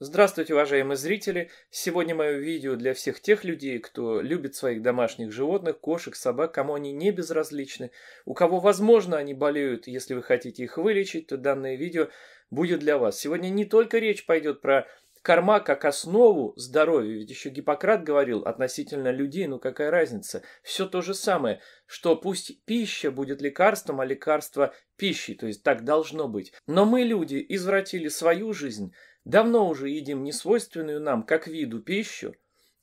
Здравствуйте, уважаемые зрители! Сегодня мое видео для всех тех людей, кто любит своих домашних животных, кошек, собак, кому они не безразличны, у кого, возможно, они болеют, если вы хотите их вылечить, то данное видео будет для вас. Сегодня не только речь пойдет про корма как основу здоровья. Ведь еще Гиппократ говорил относительно людей, ну какая разница? Все то же самое, что пусть пища будет лекарством, а лекарство пищей, то есть так должно быть. Но мы, люди, извратили свою жизнь, давно уже едим несвойственную нам как виду пищу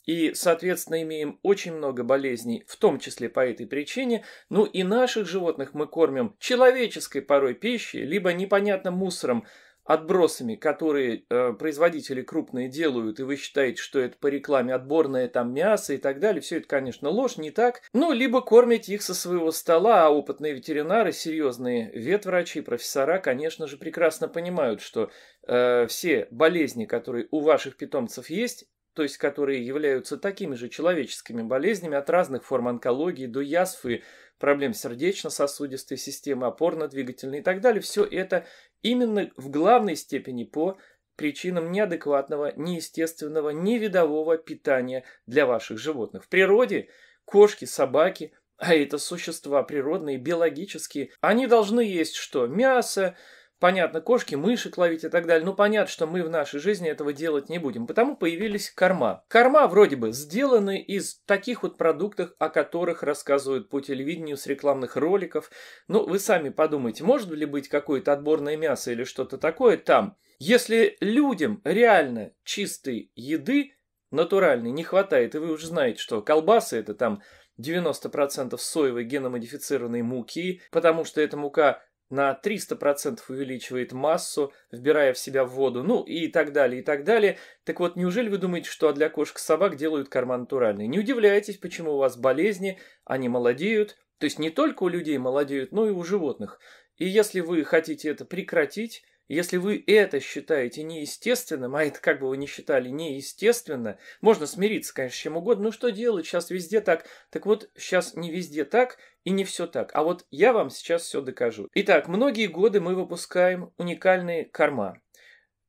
и, соответственно, имеем очень много болезней, в том числе по этой причине, ну и наших животных мы кормим человеческой порой пищей, либо непонятным мусором, отбросами, которые э, производители крупные делают, и вы считаете, что это по рекламе отборное там мясо и так далее, все это, конечно, ложь, не так. Ну, либо кормить их со своего стола, а опытные ветеринары, серьезные ветврачи, профессора, конечно же, прекрасно понимают, что э, все болезни, которые у ваших питомцев есть, то есть которые являются такими же человеческими болезнями от разных форм онкологии до язвы проблем сердечно-сосудистой системы, опорно-двигательной и так далее. Все это именно в главной степени по причинам неадекватного, неестественного, невидового питания для ваших животных. В природе кошки, собаки, а это существа природные, биологические, они должны есть что? Мясо, Понятно, кошки, мышек ловить и так далее. Ну, понятно, что мы в нашей жизни этого делать не будем. Потому появились корма. Корма вроде бы сделаны из таких вот продуктов, о которых рассказывают по телевидению с рекламных роликов. Ну, вы сами подумайте, может ли быть какое-то отборное мясо или что-то такое там? Если людям реально чистой еды, натуральной, не хватает, и вы уже знаете, что колбасы это там 90% соевой геномодифицированной муки, потому что эта мука на 300% увеличивает массу, вбирая в себя воду, ну и так далее, и так далее. Так вот, неужели вы думаете, что для кошек собак делают корма натуральный? Не удивляйтесь, почему у вас болезни, они молодеют, то есть не только у людей молодеют, но и у животных. И если вы хотите это прекратить, если вы это считаете неестественным, а это как бы вы не считали неестественно, можно смириться, конечно, с чем угодно, ну что делать, сейчас везде так. Так вот, сейчас не везде так и не все так. А вот я вам сейчас все докажу. Итак, многие годы мы выпускаем уникальные корма.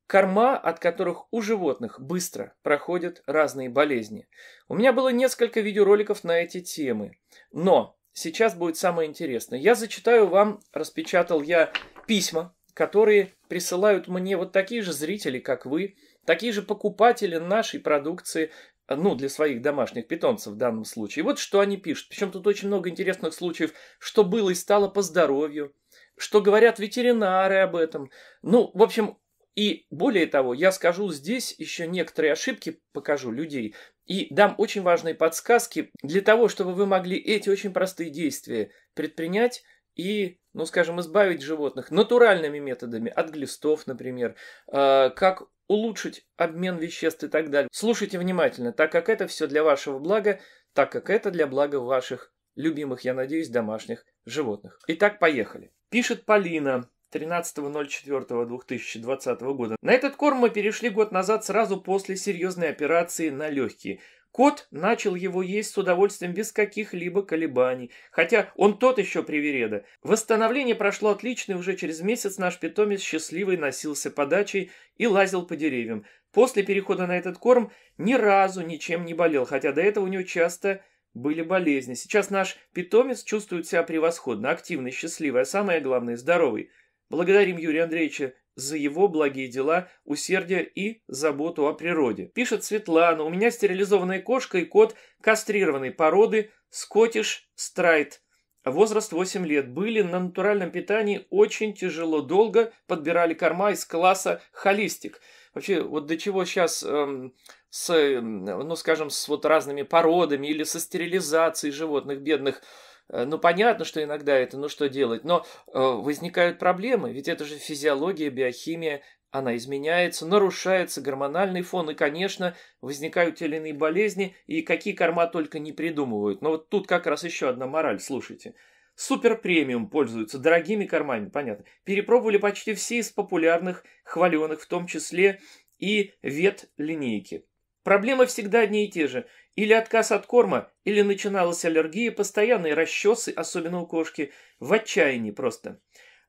Корма, от которых у животных быстро проходят разные болезни. У меня было несколько видеороликов на эти темы. Но сейчас будет самое интересное. Я зачитаю вам, распечатал я письма которые присылают мне вот такие же зрители, как вы, такие же покупатели нашей продукции, ну, для своих домашних питомцев в данном случае. И вот что они пишут. Причем тут очень много интересных случаев, что было и стало по здоровью, что говорят ветеринары об этом. Ну, в общем, и более того, я скажу здесь еще некоторые ошибки, покажу людей, и дам очень важные подсказки для того, чтобы вы могли эти очень простые действия предпринять и, ну скажем, избавить животных натуральными методами от глистов, например, а, как улучшить обмен веществ и так далее. Слушайте внимательно, так как это все для вашего блага, так как это для блага ваших любимых, я надеюсь, домашних животных. Итак, поехали. Пишет Полина. 13.04.2020 года. На этот корм мы перешли год назад сразу после серьезной операции на легкие. Кот начал его есть с удовольствием без каких-либо колебаний, хотя он тот еще привереда. Восстановление прошло отлично, и уже через месяц наш питомец счастливый носился по даче и лазил по деревьям. После перехода на этот корм ни разу ничем не болел, хотя до этого у него часто были болезни. Сейчас наш питомец чувствует себя превосходно, активный, счастливый, а самое главное – здоровый. Благодарим Юрия Андреевича за его благие дела, усердие и заботу о природе. Пишет Светлана, у меня стерилизованная кошка и кот кастрированной породы Скотиш Страйт. Возраст 8 лет. Были на натуральном питании очень тяжело долго, подбирали корма из класса холистик. Вообще, вот до чего сейчас эм, с, эм, ну, скажем, с вот разными породами или со стерилизацией животных бедных Э, ну, понятно, что иногда это, ну что делать, но э, возникают проблемы, ведь это же физиология, биохимия, она изменяется, нарушается гормональный фон, и, конечно, возникают те или иные болезни, и какие корма только не придумывают. Но вот тут как раз еще одна мораль, слушайте. Супер премиум пользуются, дорогими кормами, понятно. Перепробовали почти все из популярных, хваленых, в том числе и вет линейки. Проблемы всегда одни и те же. Или отказ от корма, или начиналась аллергия, постоянные расчесы, особенно у кошки, в отчаянии просто.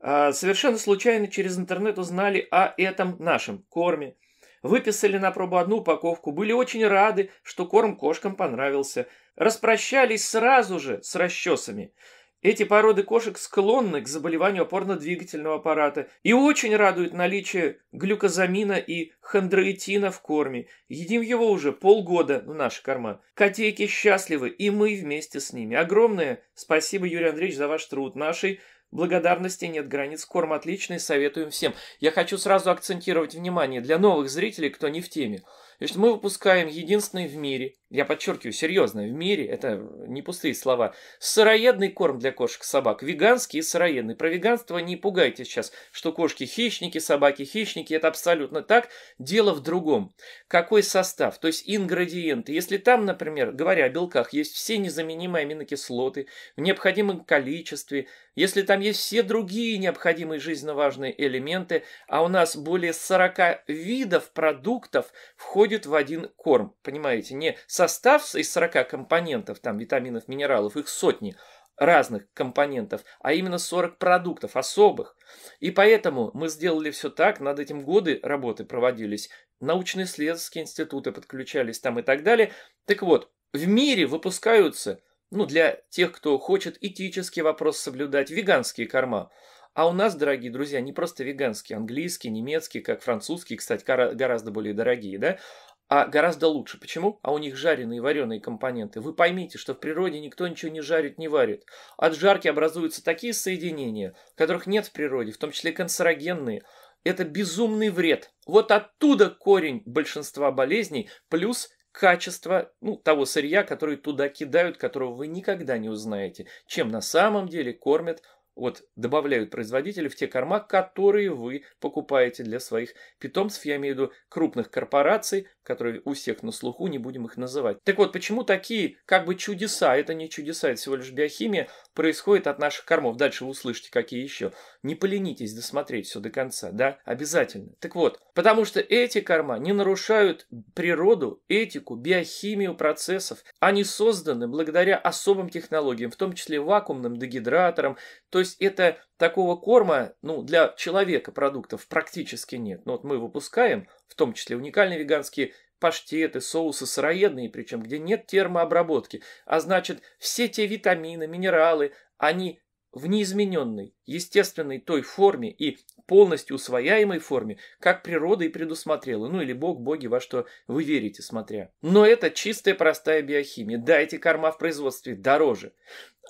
А, совершенно случайно через интернет узнали о этом нашем корме. Выписали на пробу одну упаковку, были очень рады, что корм кошкам понравился. Распрощались сразу же с расчесами. Эти породы кошек склонны к заболеванию опорно-двигательного аппарата и очень радует наличие глюкозамина и хондроитина в корме. Едим его уже полгода, ну, наши корма. Котейки счастливы, и мы вместе с ними. Огромное спасибо, Юрий Андреевич, за ваш труд. Нашей благодарности нет границ. Корм отличный, советуем всем. Я хочу сразу акцентировать внимание для новых зрителей, кто не в теме. Значит, мы выпускаем единственный в мире я подчеркиваю, серьезно, в мире, это не пустые слова, сыроедный корм для кошек и собак, веганский и сыроедный. Про веганство не пугайте сейчас, что кошки хищники, собаки хищники, это абсолютно так. Дело в другом. Какой состав, то есть ингредиенты. Если там, например, говоря о белках, есть все незаменимые аминокислоты в необходимом количестве, если там есть все другие необходимые жизненно важные элементы, а у нас более 40 видов продуктов входит в один корм, понимаете, не со состав из 40 компонентов, там витаминов, минералов, их сотни разных компонентов, а именно 40 продуктов особых. И поэтому мы сделали все так, над этим годы работы проводились, научно-исследовательские институты подключались там и так далее. Так вот, в мире выпускаются, ну, для тех, кто хочет этический вопрос соблюдать, веганские корма. А у нас, дорогие друзья, не просто веганские, английские, немецкие, как французские, кстати, гораздо более дорогие, да, а гораздо лучше. Почему? А у них жареные и вареные компоненты. Вы поймите, что в природе никто ничего не жарит, не варит. От жарки образуются такие соединения, которых нет в природе, в том числе канцерогенные. Это безумный вред. Вот оттуда корень большинства болезней, плюс качество ну, того сырья, который туда кидают, которого вы никогда не узнаете, чем на самом деле кормят вот добавляют производители в те корма, которые вы покупаете для своих питомцев, я имею в виду крупных корпораций, которые у всех на слуху, не будем их называть. Так вот, почему такие как бы чудеса, это не чудеса, это всего лишь биохимия, происходит от наших кормов. Дальше вы услышите, какие еще. Не поленитесь досмотреть все до конца, да, обязательно. Так вот, потому что эти корма не нарушают природу, этику, биохимию процессов. Они созданы благодаря особым технологиям, в том числе вакуумным дегидраторам. То есть это такого корма, ну, для человека продуктов практически нет. Ну, вот мы выпускаем, в том числе уникальные веганские паштеты, соусы сыроедные, причем где нет термообработки, а значит все те витамины, минералы, они в неизмененной, естественной той форме и полностью усвояемой форме, как природа и предусмотрела, ну или бог, боги, во что вы верите, смотря. Но это чистая простая биохимия. Да, эти корма в производстве дороже.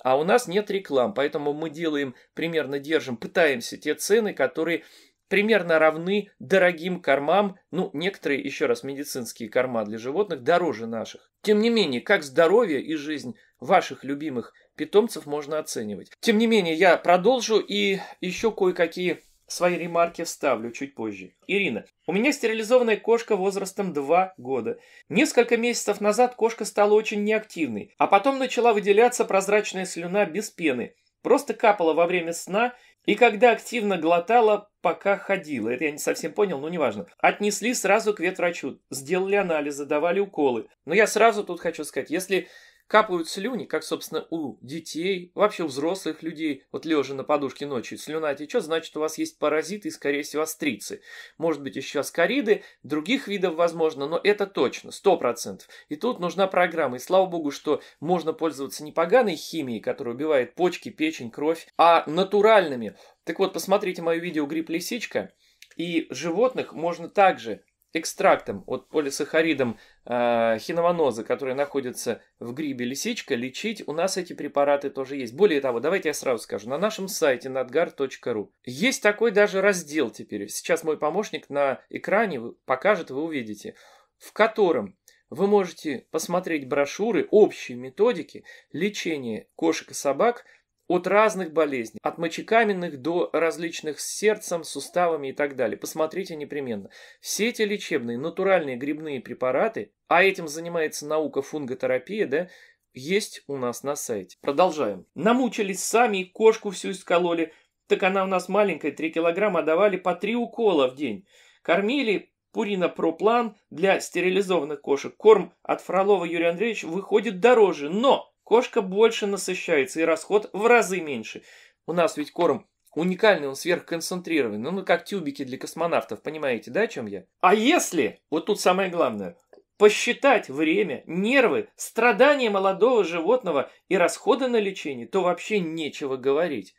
А у нас нет реклам, поэтому мы делаем, примерно держим, пытаемся те цены, которые примерно равны дорогим кормам, ну, некоторые, еще раз, медицинские корма для животных дороже наших. Тем не менее, как здоровье и жизнь ваших любимых питомцев можно оценивать. Тем не менее, я продолжу и еще кое-какие свои ремарки вставлю чуть позже. Ирина, у меня стерилизованная кошка возрастом 2 года. Несколько месяцев назад кошка стала очень неактивной, а потом начала выделяться прозрачная слюна без пены. Просто капала во время сна и когда активно глотала, пока ходила, это я не совсем понял, но неважно, отнесли сразу к ветврачу, сделали анализы, давали уколы. Но я сразу тут хочу сказать, если Капают слюни, как, собственно, у детей, вообще у взрослых людей. Вот лежа на подушке ночью слюна течет, значит, у вас есть паразиты и, скорее всего, астрицы. Может быть, еще аскариды, других видов возможно, но это точно, 100%. И тут нужна программа. И слава богу, что можно пользоваться не поганой химией, которая убивает почки, печень, кровь, а натуральными. Так вот, посмотрите мое видео «Грипп-лисичка». И животных можно также экстрактом от полисахаридом э, хинованоза, который находится в грибе лисичка, лечить. У нас эти препараты тоже есть. Более того, давайте я сразу скажу, на нашем сайте надгар.ру есть такой даже раздел теперь. Сейчас мой помощник на экране покажет, вы увидите, в котором вы можете посмотреть брошюры, общей методики лечения кошек и собак – от разных болезней, от мочекаменных до различных с сердцем, суставами и так далее. Посмотрите непременно. Все эти лечебные, натуральные грибные препараты, а этим занимается наука фунготерапия, да, есть у нас на сайте. Продолжаем. Намучились сами, и кошку всю искололи. Так она у нас маленькая, 3 килограмма, а давали по 3 укола в день. Кормили Пурина Проплан для стерилизованных кошек. Корм от Фролова Юрия Андреевича выходит дороже, но Кошка больше насыщается и расход в разы меньше. У нас ведь корм уникальный, он сверхконцентрированный. Ну, как тюбики для космонавтов, понимаете, да, о чем я? А если, вот тут самое главное, посчитать время, нервы, страдания молодого животного и расходы на лечение, то вообще нечего говорить.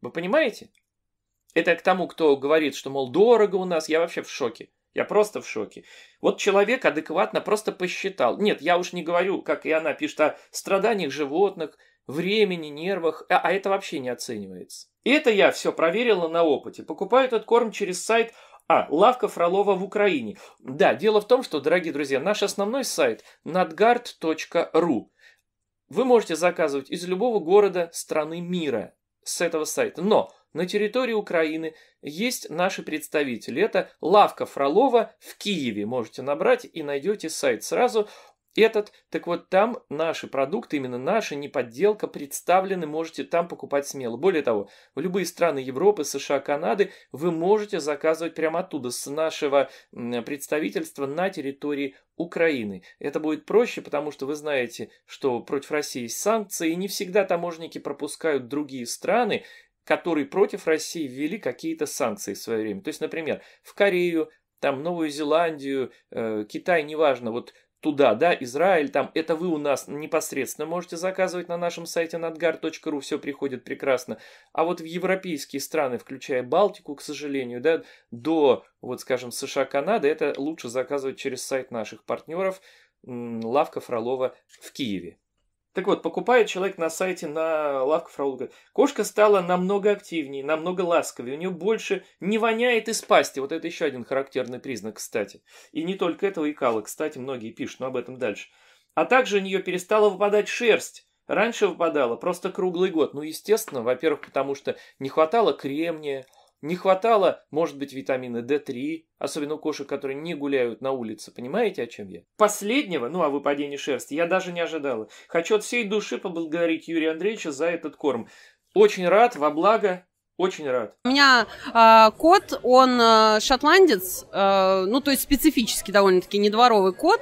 Вы понимаете? Это к тому, кто говорит, что, мол, дорого у нас, я вообще в шоке. Я просто в шоке. Вот человек адекватно просто посчитал. Нет, я уж не говорю, как и она пишет, о страданиях животных, времени, нервах, а, а это вообще не оценивается. И это я все проверила на опыте. Покупаю этот корм через сайт а, лавка Фролова в Украине. Да, дело в том, что, дорогие друзья, наш основной сайт надгард.ру. Вы можете заказывать из любого города страны мира с этого сайта. Но на территории Украины есть наши представители. Это лавка Фролова в Киеве. Можете набрать и найдете сайт сразу этот, так вот там наши продукты, именно наши, не подделка, представлены, можете там покупать смело. Более того, в любые страны Европы, США, Канады вы можете заказывать прямо оттуда, с нашего представительства на территории Украины. Это будет проще, потому что вы знаете, что против России есть санкции, и не всегда таможенники пропускают другие страны, которые против России ввели какие-то санкции в свое время. То есть, например, в Корею, там Новую Зеландию, э, Китай, неважно, вот туда, да, Израиль, там, это вы у нас непосредственно можете заказывать на нашем сайте nadgar.ru, все приходит прекрасно. А вот в европейские страны, включая Балтику, к сожалению, да, до, вот, скажем, США, Канады, это лучше заказывать через сайт наших партнеров, лавка Фролова в Киеве. Так вот, покупает человек на сайте на лавку фраулу, говорит, кошка стала намного активнее, намного ласковее, у нее больше не воняет из пасти. Вот это еще один характерный признак, кстати. И не только этого икала, кстати, многие пишут, но об этом дальше. А также у нее перестала выпадать шерсть. Раньше выпадала просто круглый год. Ну, естественно, во-первых, потому что не хватало кремния, не хватало, может быть, витамина D3, особенно у кошек, которые не гуляют на улице. Понимаете, о чем я? Последнего, ну о а выпадении шерсти, я даже не ожидала. Хочу от всей души поблагодарить Юрия Андреевича за этот корм. Очень рад, во благо, очень рад. У меня э, кот, он э, шотландец, э, ну то есть специфический довольно-таки недворовый кот,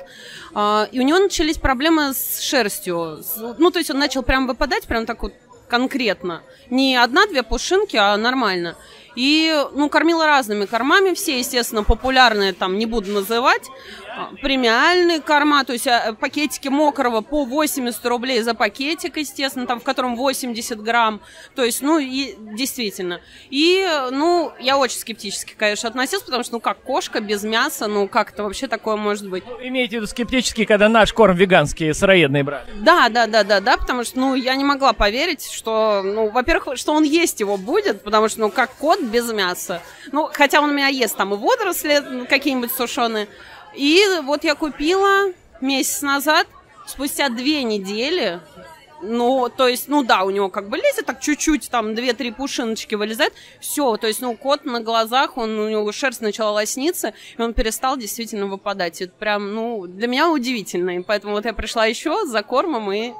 э, и у него начались проблемы с шерстью. С, ну то есть он начал прям выпадать, прям так вот конкретно. Не одна-две пушинки, а нормально. И, ну, кормила разными кормами, все, естественно, популярные там не буду называть. А, премиальные корма, то есть а, пакетики мокрого по 80 рублей за пакетик, естественно, там в котором 80 грамм. То есть, ну, и, действительно. И, ну, я очень скептически, конечно, относилась, потому что, ну, как кошка без мяса, ну, как это вообще такое может быть? Ну, имеете в виду скептически, когда наш корм веганский, сыроедный брат? Да, да, да, да, да, потому что, ну, я не могла поверить, что, ну, во-первых, что он есть его будет, потому что, ну, как кот, без мяса. Ну, хотя он у меня ест там и водоросли какие-нибудь сушеные. И вот я купила месяц назад, спустя две недели, ну, то есть, ну да, у него как бы лезет, так чуть-чуть, там, две-три пушиночки вылезает, все, то есть, ну, кот на глазах, он, у него шерсть начала лосниться, и он перестал действительно выпадать. Это прям, ну, для меня удивительно, и поэтому вот я пришла еще за кормом и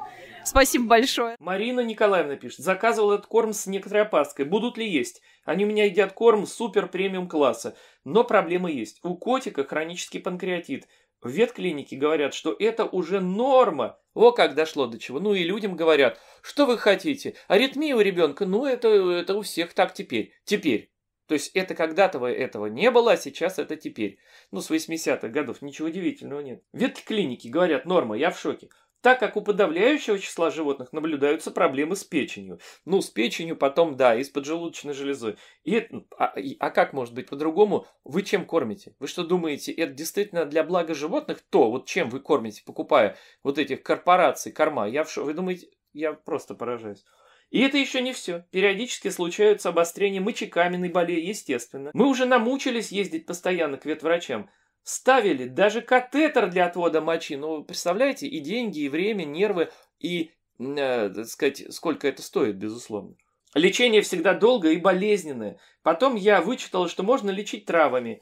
Спасибо большое. Марина Николаевна пишет. Заказывал этот корм с некоторой опаской. Будут ли есть? Они у меня едят корм супер премиум класса. Но проблема есть. У котика хронический панкреатит. В ветклинике говорят, что это уже норма. О, как дошло до чего. Ну и людям говорят, что вы хотите. Аритмия у ребенка, ну это, это у всех так теперь. Теперь. То есть это когда-то этого не было, а сейчас это теперь. Ну, с 80-х годов, ничего удивительного нет. Ветклиники говорят, норма, я в шоке так как у подавляющего числа животных наблюдаются проблемы с печенью. Ну, с печенью потом, да, и с поджелудочной железой. И, а, а как может быть по-другому? Вы чем кормите? Вы что думаете, это действительно для блага животных? То, вот чем вы кормите, покупая вот этих корпораций, корма? Я в шо... Вы думаете, я просто поражаюсь. И это еще не все. Периодически случаются обострения мочекаменной боли, естественно. Мы уже намучились ездить постоянно к ветврачам. Ставили даже катетер для отвода мочи. Ну, представляете, и деньги, и время, нервы, и, э, так сказать, сколько это стоит, безусловно. Лечение всегда долгое и болезненное. Потом я вычитал, что можно лечить травами.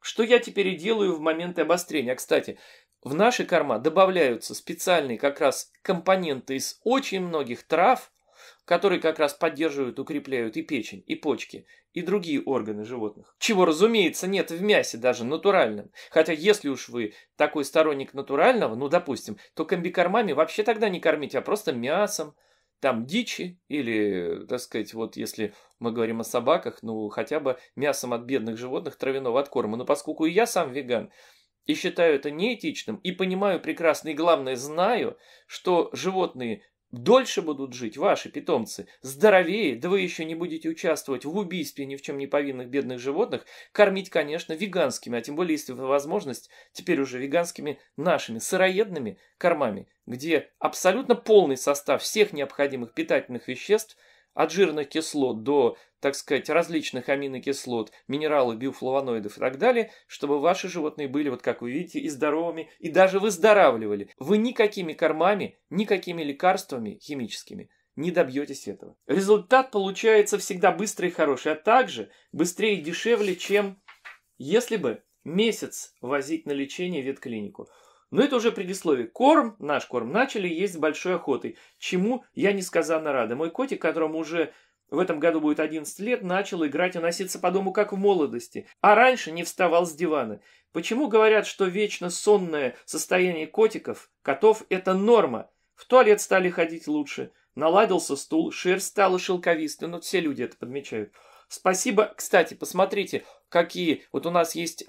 Что я теперь и делаю в моменты обострения. А, кстати, в наши корма добавляются специальные как раз компоненты из очень многих трав, которые как раз поддерживают, укрепляют и печень, и почки, и другие органы животных. Чего, разумеется, нет в мясе, даже натуральном. Хотя, если уж вы такой сторонник натурального, ну, допустим, то комбикормами вообще тогда не кормите, а просто мясом, там дичи или, так сказать, вот если мы говорим о собаках, ну, хотя бы мясом от бедных животных травяного откорма. Но поскольку и я сам веган, и считаю это неэтичным, и понимаю прекрасно, и главное, знаю, что животные Дольше будут жить ваши питомцы, здоровее, да вы еще не будете участвовать в убийстве ни в чем не повинных бедных животных, кормить, конечно, веганскими, а тем более, если вы возможность, теперь уже веганскими нашими сыроедными кормами, где абсолютно полный состав всех необходимых питательных веществ, от жирных кислот до так сказать, различных аминокислот, минералов, биофлавоноидов и так далее, чтобы ваши животные были, вот как вы видите, и здоровыми, и даже выздоравливали. Вы никакими кормами, никакими лекарствами химическими не добьетесь этого. Результат получается всегда быстрый и хороший, а также быстрее и дешевле, чем если бы месяц возить на лечение в ветклинику. Но это уже предисловие. Корм, наш корм, начали есть с большой охотой, чему я несказанно рада. Мой котик, которому уже в этом году будет 11 лет, начал играть и носиться по дому, как в молодости, а раньше не вставал с дивана. Почему говорят, что вечно сонное состояние котиков, котов – это норма? В туалет стали ходить лучше, наладился стул, шерсть стала шелковистой, но ну, все люди это подмечают. Спасибо. Кстати, посмотрите, какие... Вот у нас есть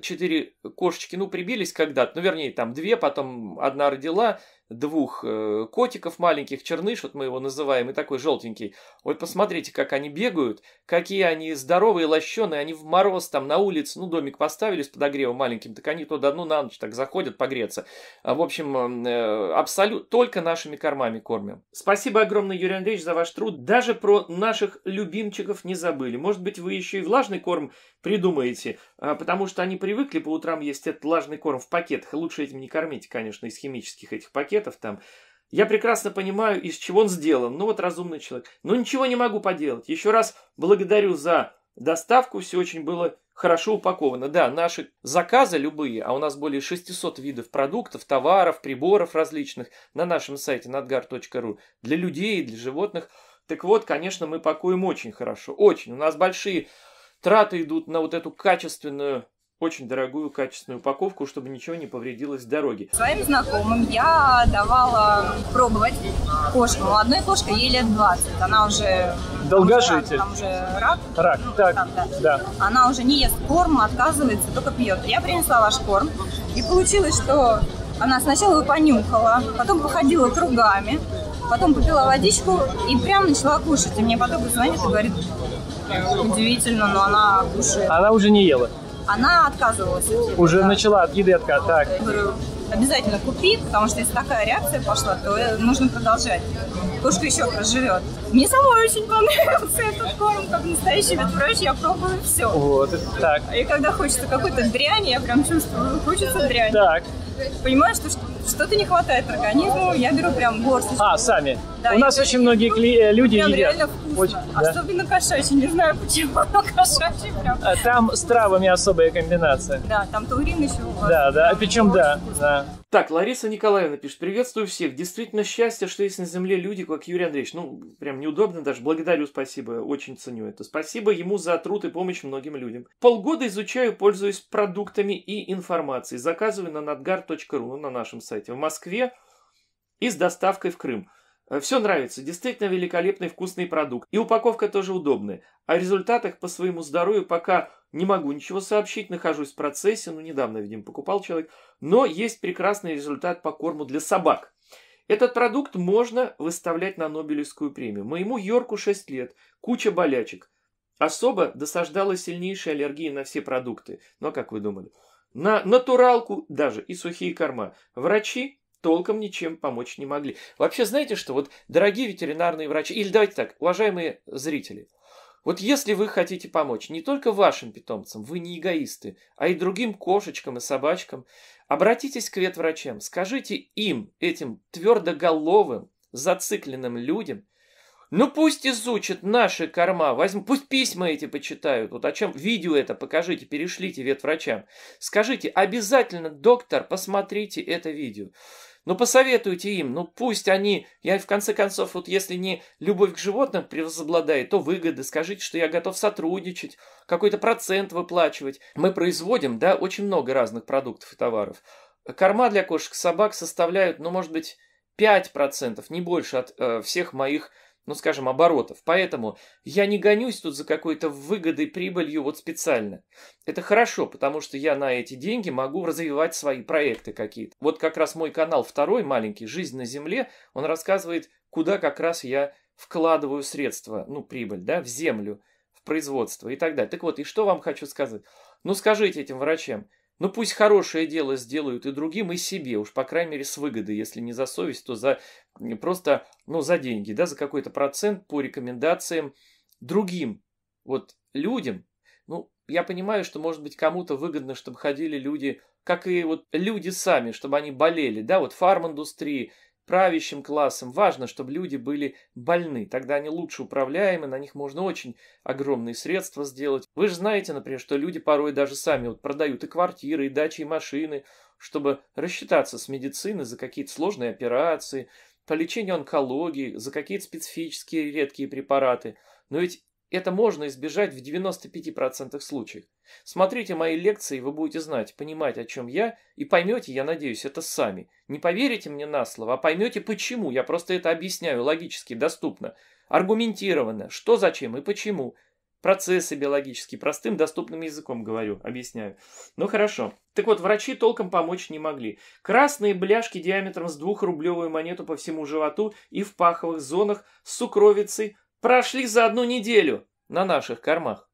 четыре кошечки, ну, прибились когда-то, ну, вернее, там две, потом одна родила, двух э, котиков маленьких, черныш, вот мы его называем, и такой желтенький. Вот посмотрите, как они бегают, какие они здоровые, лощеные, они в мороз там на улице, ну, домик поставили с подогревом маленьким, так они туда ну, на ночь так заходят погреться. А, в общем, э, абсолютно только нашими кормами кормим. Спасибо огромное, Юрий Андреевич, за ваш труд. Даже про наших любимчиков не забыли. Может быть, вы еще и влажный корм придумаете, а, потому что они привыкли по утрам есть этот влажный корм в пакетах, лучше этим не кормите, конечно, из химических этих пакетов пакетов там. Я прекрасно понимаю, из чего он сделан. Ну вот разумный человек. Но ну, ничего не могу поделать. Еще раз благодарю за доставку. Все очень было хорошо упаковано. Да, наши заказы любые, а у нас более 600 видов продуктов, товаров, приборов различных на нашем сайте надгар.ру для людей, для животных. Так вот, конечно, мы пакуем очень хорошо. Очень. У нас большие траты идут на вот эту качественную очень дорогую качественную упаковку, чтобы ничего не повредилось в дороге. Своим знакомым я давала пробовать кошку. У ну, одной кошки ей лет 20. Она уже... Долгожитель. Там уже рак. Рак, ну, так. Там, да. да. Она уже не ест корм, отказывается, только пьет. Я принесла ваш корм. И получилось, что она сначала его понюхала, потом походила кругами, потом попила водичку и прям начала кушать. И мне потом звонит и говорит, удивительно, но она кушает. Она уже не ела? она отказывалась. От Уже да. начала от еды отказ, так. Я говорю, обязательно купи, потому что если такая реакция пошла, то э, нужно продолжать. Кошка еще проживет. Мне самой очень понравился этот корм, как настоящий ветврач, я пробую все. Вот, так. И когда хочется какой-то дряни, я прям чувствую, хочется дрянь. Так. Понимаю, что что-то не хватает организму, я беру прям горсть А, сами. Да, У нас очень многие кли- э, люди едят. Прям реально очень, Да? Особенно кошачий, не знаю почему, но кошачий прям. А там с травами особая комбинация. Да, там таурин еще у вас. Да, да, а причем да, да. Так, Лариса Николаевна пишет, приветствую всех. Действительно счастье, что есть на земле люди, как Юрий Андреевич. Ну, прям неудобно даже. Благодарю, спасибо. Очень ценю это. Спасибо ему за труд и помощь многим людям. Полгода изучаю, пользуюсь продуктами и информацией. Заказываю на надгар.ру ну, на нашем сайте. В Москве и с доставкой в Крым. Э, все нравится, действительно великолепный вкусный продукт. И упаковка тоже удобная. О результатах по своему здоровью пока не могу ничего сообщить, нахожусь в процессе, ну недавно, видимо, покупал человек. Но есть прекрасный результат по корму для собак. Этот продукт можно выставлять на Нобелевскую премию. Моему Йорку 6 лет, куча болячек. Особо досаждала сильнейшая аллергия на все продукты. Ну а как вы думали? На натуралку даже и сухие корма. Врачи толком ничем помочь не могли. Вообще, знаете что, вот дорогие ветеринарные врачи, или давайте так, уважаемые зрители, вот если вы хотите помочь не только вашим питомцам, вы не эгоисты, а и другим кошечкам и собачкам, обратитесь к ветврачам, скажите им, этим твердоголовым, зацикленным людям, ну пусть изучат наши корма, возьму, пусть письма эти почитают, вот о чем видео это покажите, перешлите ветврачам. Скажите, обязательно, доктор, посмотрите это видео. Ну посоветуйте им, ну пусть они, я в конце концов, вот если не любовь к животным превозобладает, то выгоды, скажите, что я готов сотрудничать, какой-то процент выплачивать. Мы производим, да, очень много разных продуктов и товаров. Корма для кошек собак составляют, ну может быть, 5%, не больше от э, всех моих ну, скажем, оборотов. Поэтому я не гонюсь тут за какой-то выгодой, прибылью вот специально. Это хорошо, потому что я на эти деньги могу развивать свои проекты какие-то. Вот как раз мой канал второй маленький «Жизнь на земле», он рассказывает, куда как раз я вкладываю средства, ну, прибыль, да, в землю, в производство и так далее. Так вот, и что вам хочу сказать? Ну, скажите этим врачам, ну пусть хорошее дело сделают и другим, и себе, уж по крайней мере с выгодой, если не за совесть, то за просто, ну, за деньги, да, за какой-то процент по рекомендациям другим вот людям. Ну, я понимаю, что, может быть, кому-то выгодно, чтобы ходили люди, как и вот люди сами, чтобы они болели, да, вот фарм-индустрии, правящим классом. Важно, чтобы люди были больны. Тогда они лучше управляемы, на них можно очень огромные средства сделать. Вы же знаете, например, что люди порой даже сами вот продают и квартиры, и дачи, и машины, чтобы рассчитаться с медициной за какие-то сложные операции, по лечению онкологии, за какие-то специфические редкие препараты. Но ведь это можно избежать в 95% случаев. Смотрите мои лекции, вы будете знать, понимать, о чем я, и поймете, я надеюсь, это сами. Не поверите мне на слово, а поймете, почему. Я просто это объясняю логически, доступно, аргументированно, что, зачем и почему процессы биологические, простым доступным языком говорю, объясняю. Ну хорошо. Так вот, врачи толком помочь не могли. Красные бляшки диаметром с двухрублевую монету по всему животу и в паховых зонах с сукровицей прошли за одну неделю на наших кормах.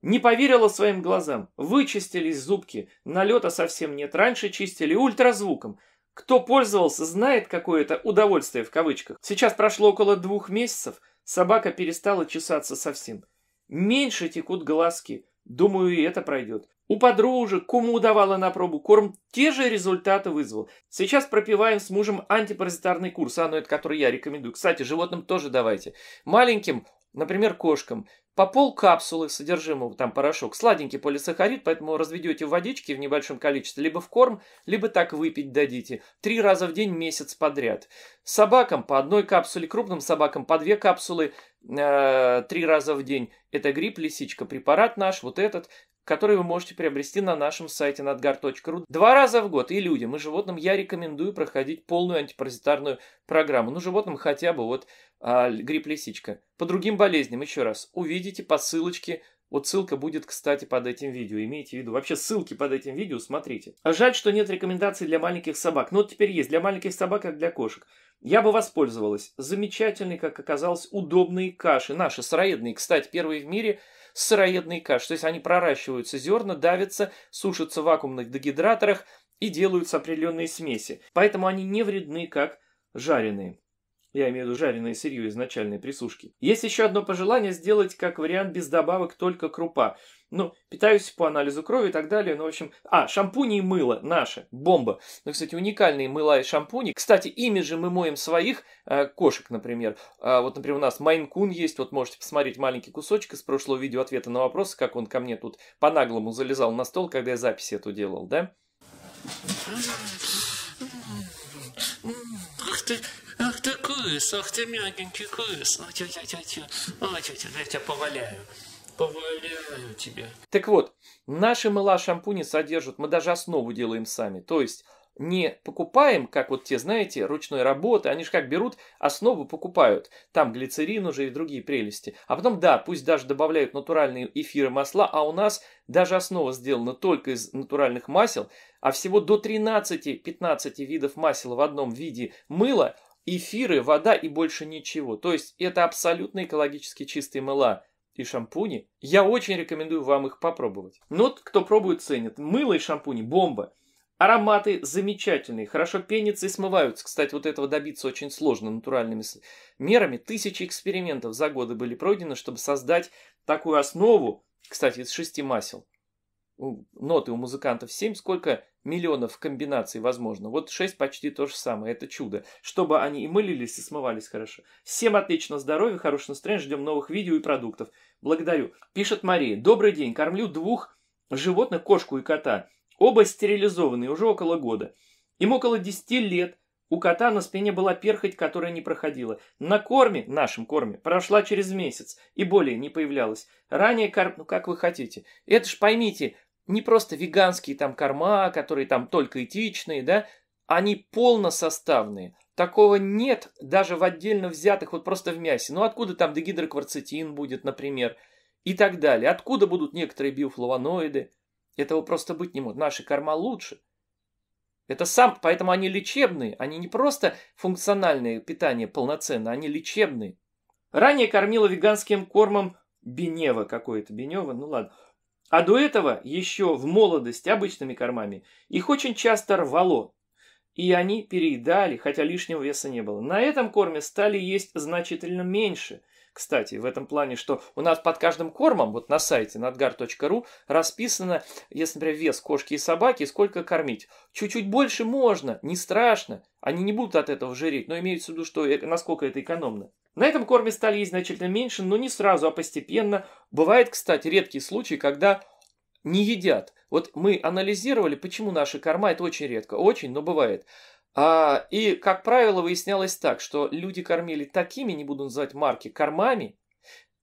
Не поверила своим глазам. Вычистились зубки, налета совсем нет. Раньше чистили ультразвуком. Кто пользовался, знает какое-то удовольствие в кавычках. Сейчас прошло около двух месяцев, собака перестала чесаться совсем. Меньше текут глазки. Думаю, и это пройдет. У подружек, кому давала на пробу корм, те же результаты вызвал. Сейчас пропиваем с мужем антипаразитарный курс, а ну это который я рекомендую. Кстати, животным тоже давайте. Маленьким, например, кошкам, по пол капсулы содержимого, там порошок, сладенький полисахарид, поэтому разведете в водичке в небольшом количестве, либо в корм, либо так выпить дадите. Три раза в день месяц подряд. Собакам по одной капсуле, крупным собакам по две капсулы, Э, три раза в день. Это грипп-лисичка, препарат наш, вот этот, который вы можете приобрести на нашем сайте надгар.ру. Два раза в год и людям, и животным я рекомендую проходить полную антипаразитарную программу. Ну, животным хотя бы вот а, грипп-лисичка. По другим болезням, еще раз, увидите по ссылочке вот ссылка будет, кстати, под этим видео, имейте в виду. Вообще ссылки под этим видео смотрите. А жаль, что нет рекомендаций для маленьких собак. Но ну, вот теперь есть для маленьких собак, как для кошек. Я бы воспользовалась. Замечательные, как оказалось, удобные каши. Наши сыроедные, кстати, первые в мире сыроедные каши. То есть они проращиваются зерна, давятся, сушатся в вакуумных дегидраторах и делаются определенные смеси. Поэтому они не вредны, как жареные. Я имею в виду жареное сырье из начальной присушки. Есть еще одно пожелание сделать, как вариант, без добавок только крупа. Ну, питаюсь по анализу крови и так далее. Ну, в общем... А, шампуни и мыло наши. Бомба. Ну, кстати, уникальные мыла и шампуни. Кстати, ими же мы моем своих э, кошек, например. Э, вот, например, у нас кун есть. Вот можете посмотреть маленький кусочек из прошлого видео ответа на вопрос, как он ко мне тут по-наглому залезал на стол, когда я запись эту делал, да? Ах ты, ах ты, кыш, ах ты мягенький кыш, ах, тя, тя, тя, тя, ах, тя, тя, я тебя поваляю. Поваляю тебя. Так вот, наши мыла шампуни содержат, мы даже основу делаем сами. То есть не покупаем, как вот те, знаете, ручной работы, они же как берут, основу покупают, там глицерин уже и другие прелести. А потом, да, пусть даже добавляют натуральные эфиры масла, а у нас даже основа сделана только из натуральных масел, а всего до 13-15 видов масел в одном виде мыла – эфиры, вода и больше ничего. То есть это абсолютно экологически чистые мыла и шампуни. Я очень рекомендую вам их попробовать. Но кто пробует, ценит. Мыло и шампуни – бомба. Ароматы замечательные, хорошо пенятся и смываются. Кстати, вот этого добиться очень сложно натуральными мерами. Тысячи экспериментов за годы были пройдены, чтобы создать такую основу, кстати, из шести масел ноты у музыкантов 7, сколько миллионов комбинаций возможно. Вот 6 почти то же самое, это чудо. Чтобы они и мылились, и смывались хорошо. Всем отлично здоровья, хорошего настроения, ждем новых видео и продуктов. Благодарю. Пишет Мария. Добрый день, кормлю двух животных, кошку и кота. Оба стерилизованные, уже около года. Им около 10 лет. У кота на спине была перхоть, которая не проходила. На корме, нашем корме, прошла через месяц и более не появлялась. Ранее корм... Ну, как вы хотите. Это ж поймите, не просто веганские там корма, которые там только этичные, да, они полносоставные. Такого нет даже в отдельно взятых, вот просто в мясе. Ну откуда там дегидрокварцетин будет, например, и так далее. Откуда будут некоторые биофлавоноиды? Этого просто быть не может. Наши корма лучше. Это сам, поэтому они лечебные. Они не просто функциональное питание полноценное, они лечебные. Ранее кормила веганским кормом Бенева какое-то, Бенева, ну ладно. А до этого еще в молодость обычными кормами их очень часто рвало, и они переедали, хотя лишнего веса не было. На этом корме стали есть значительно меньше. Кстати, в этом плане, что у нас под каждым кормом, вот на сайте надгар.ру, расписано, если, например, вес кошки и собаки, сколько кормить. Чуть-чуть больше можно, не страшно, они не будут от этого жиреть, но имеется в виду, что э, насколько это экономно. На этом корме стали есть значительно меньше, но не сразу, а постепенно. Бывает, кстати, редкий случай, когда не едят. Вот мы анализировали, почему наши корма, это очень редко, очень, но бывает. А, и, как правило, выяснялось так, что люди кормили такими, не буду называть марки, кормами,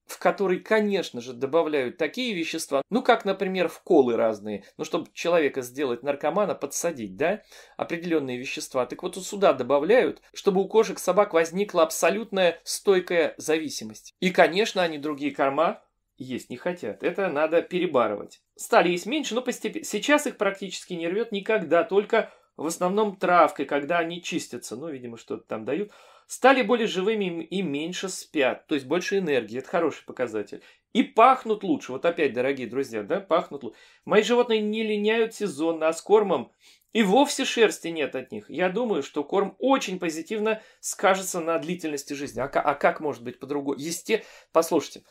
в который, конечно же, добавляют такие вещества, ну, как, например, вколы разные, ну, чтобы человека сделать наркомана, подсадить, да, определенные вещества. Так вот, сюда добавляют, чтобы у кошек собак возникла абсолютная стойкая зависимость. И, конечно, они другие корма есть не хотят. Это надо перебарывать. Стали есть меньше, но постепенно. Сейчас их практически не рвет никогда, только в основном травкой, когда они чистятся. Ну, видимо, что-то там дают стали более живыми и меньше спят, то есть больше энергии, это хороший показатель. И пахнут лучше, вот опять, дорогие друзья, да, пахнут лучше. Мои животные не линяют сезонно, а с кормом и вовсе шерсти нет от них. Я думаю, что корм очень позитивно скажется на длительности жизни. А, а как может быть по-другому? Есте... Послушайте,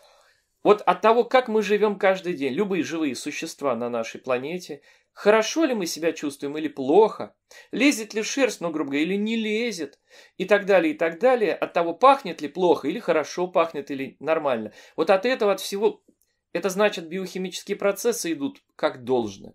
вот от того, как мы живем каждый день, любые живые существа на нашей планете, хорошо ли мы себя чувствуем или плохо, лезет ли шерсть, ну, грубо говоря, или не лезет, и так далее, и так далее, от того, пахнет ли плохо, или хорошо пахнет, или нормально. Вот от этого, от всего, это значит, биохимические процессы идут как должно.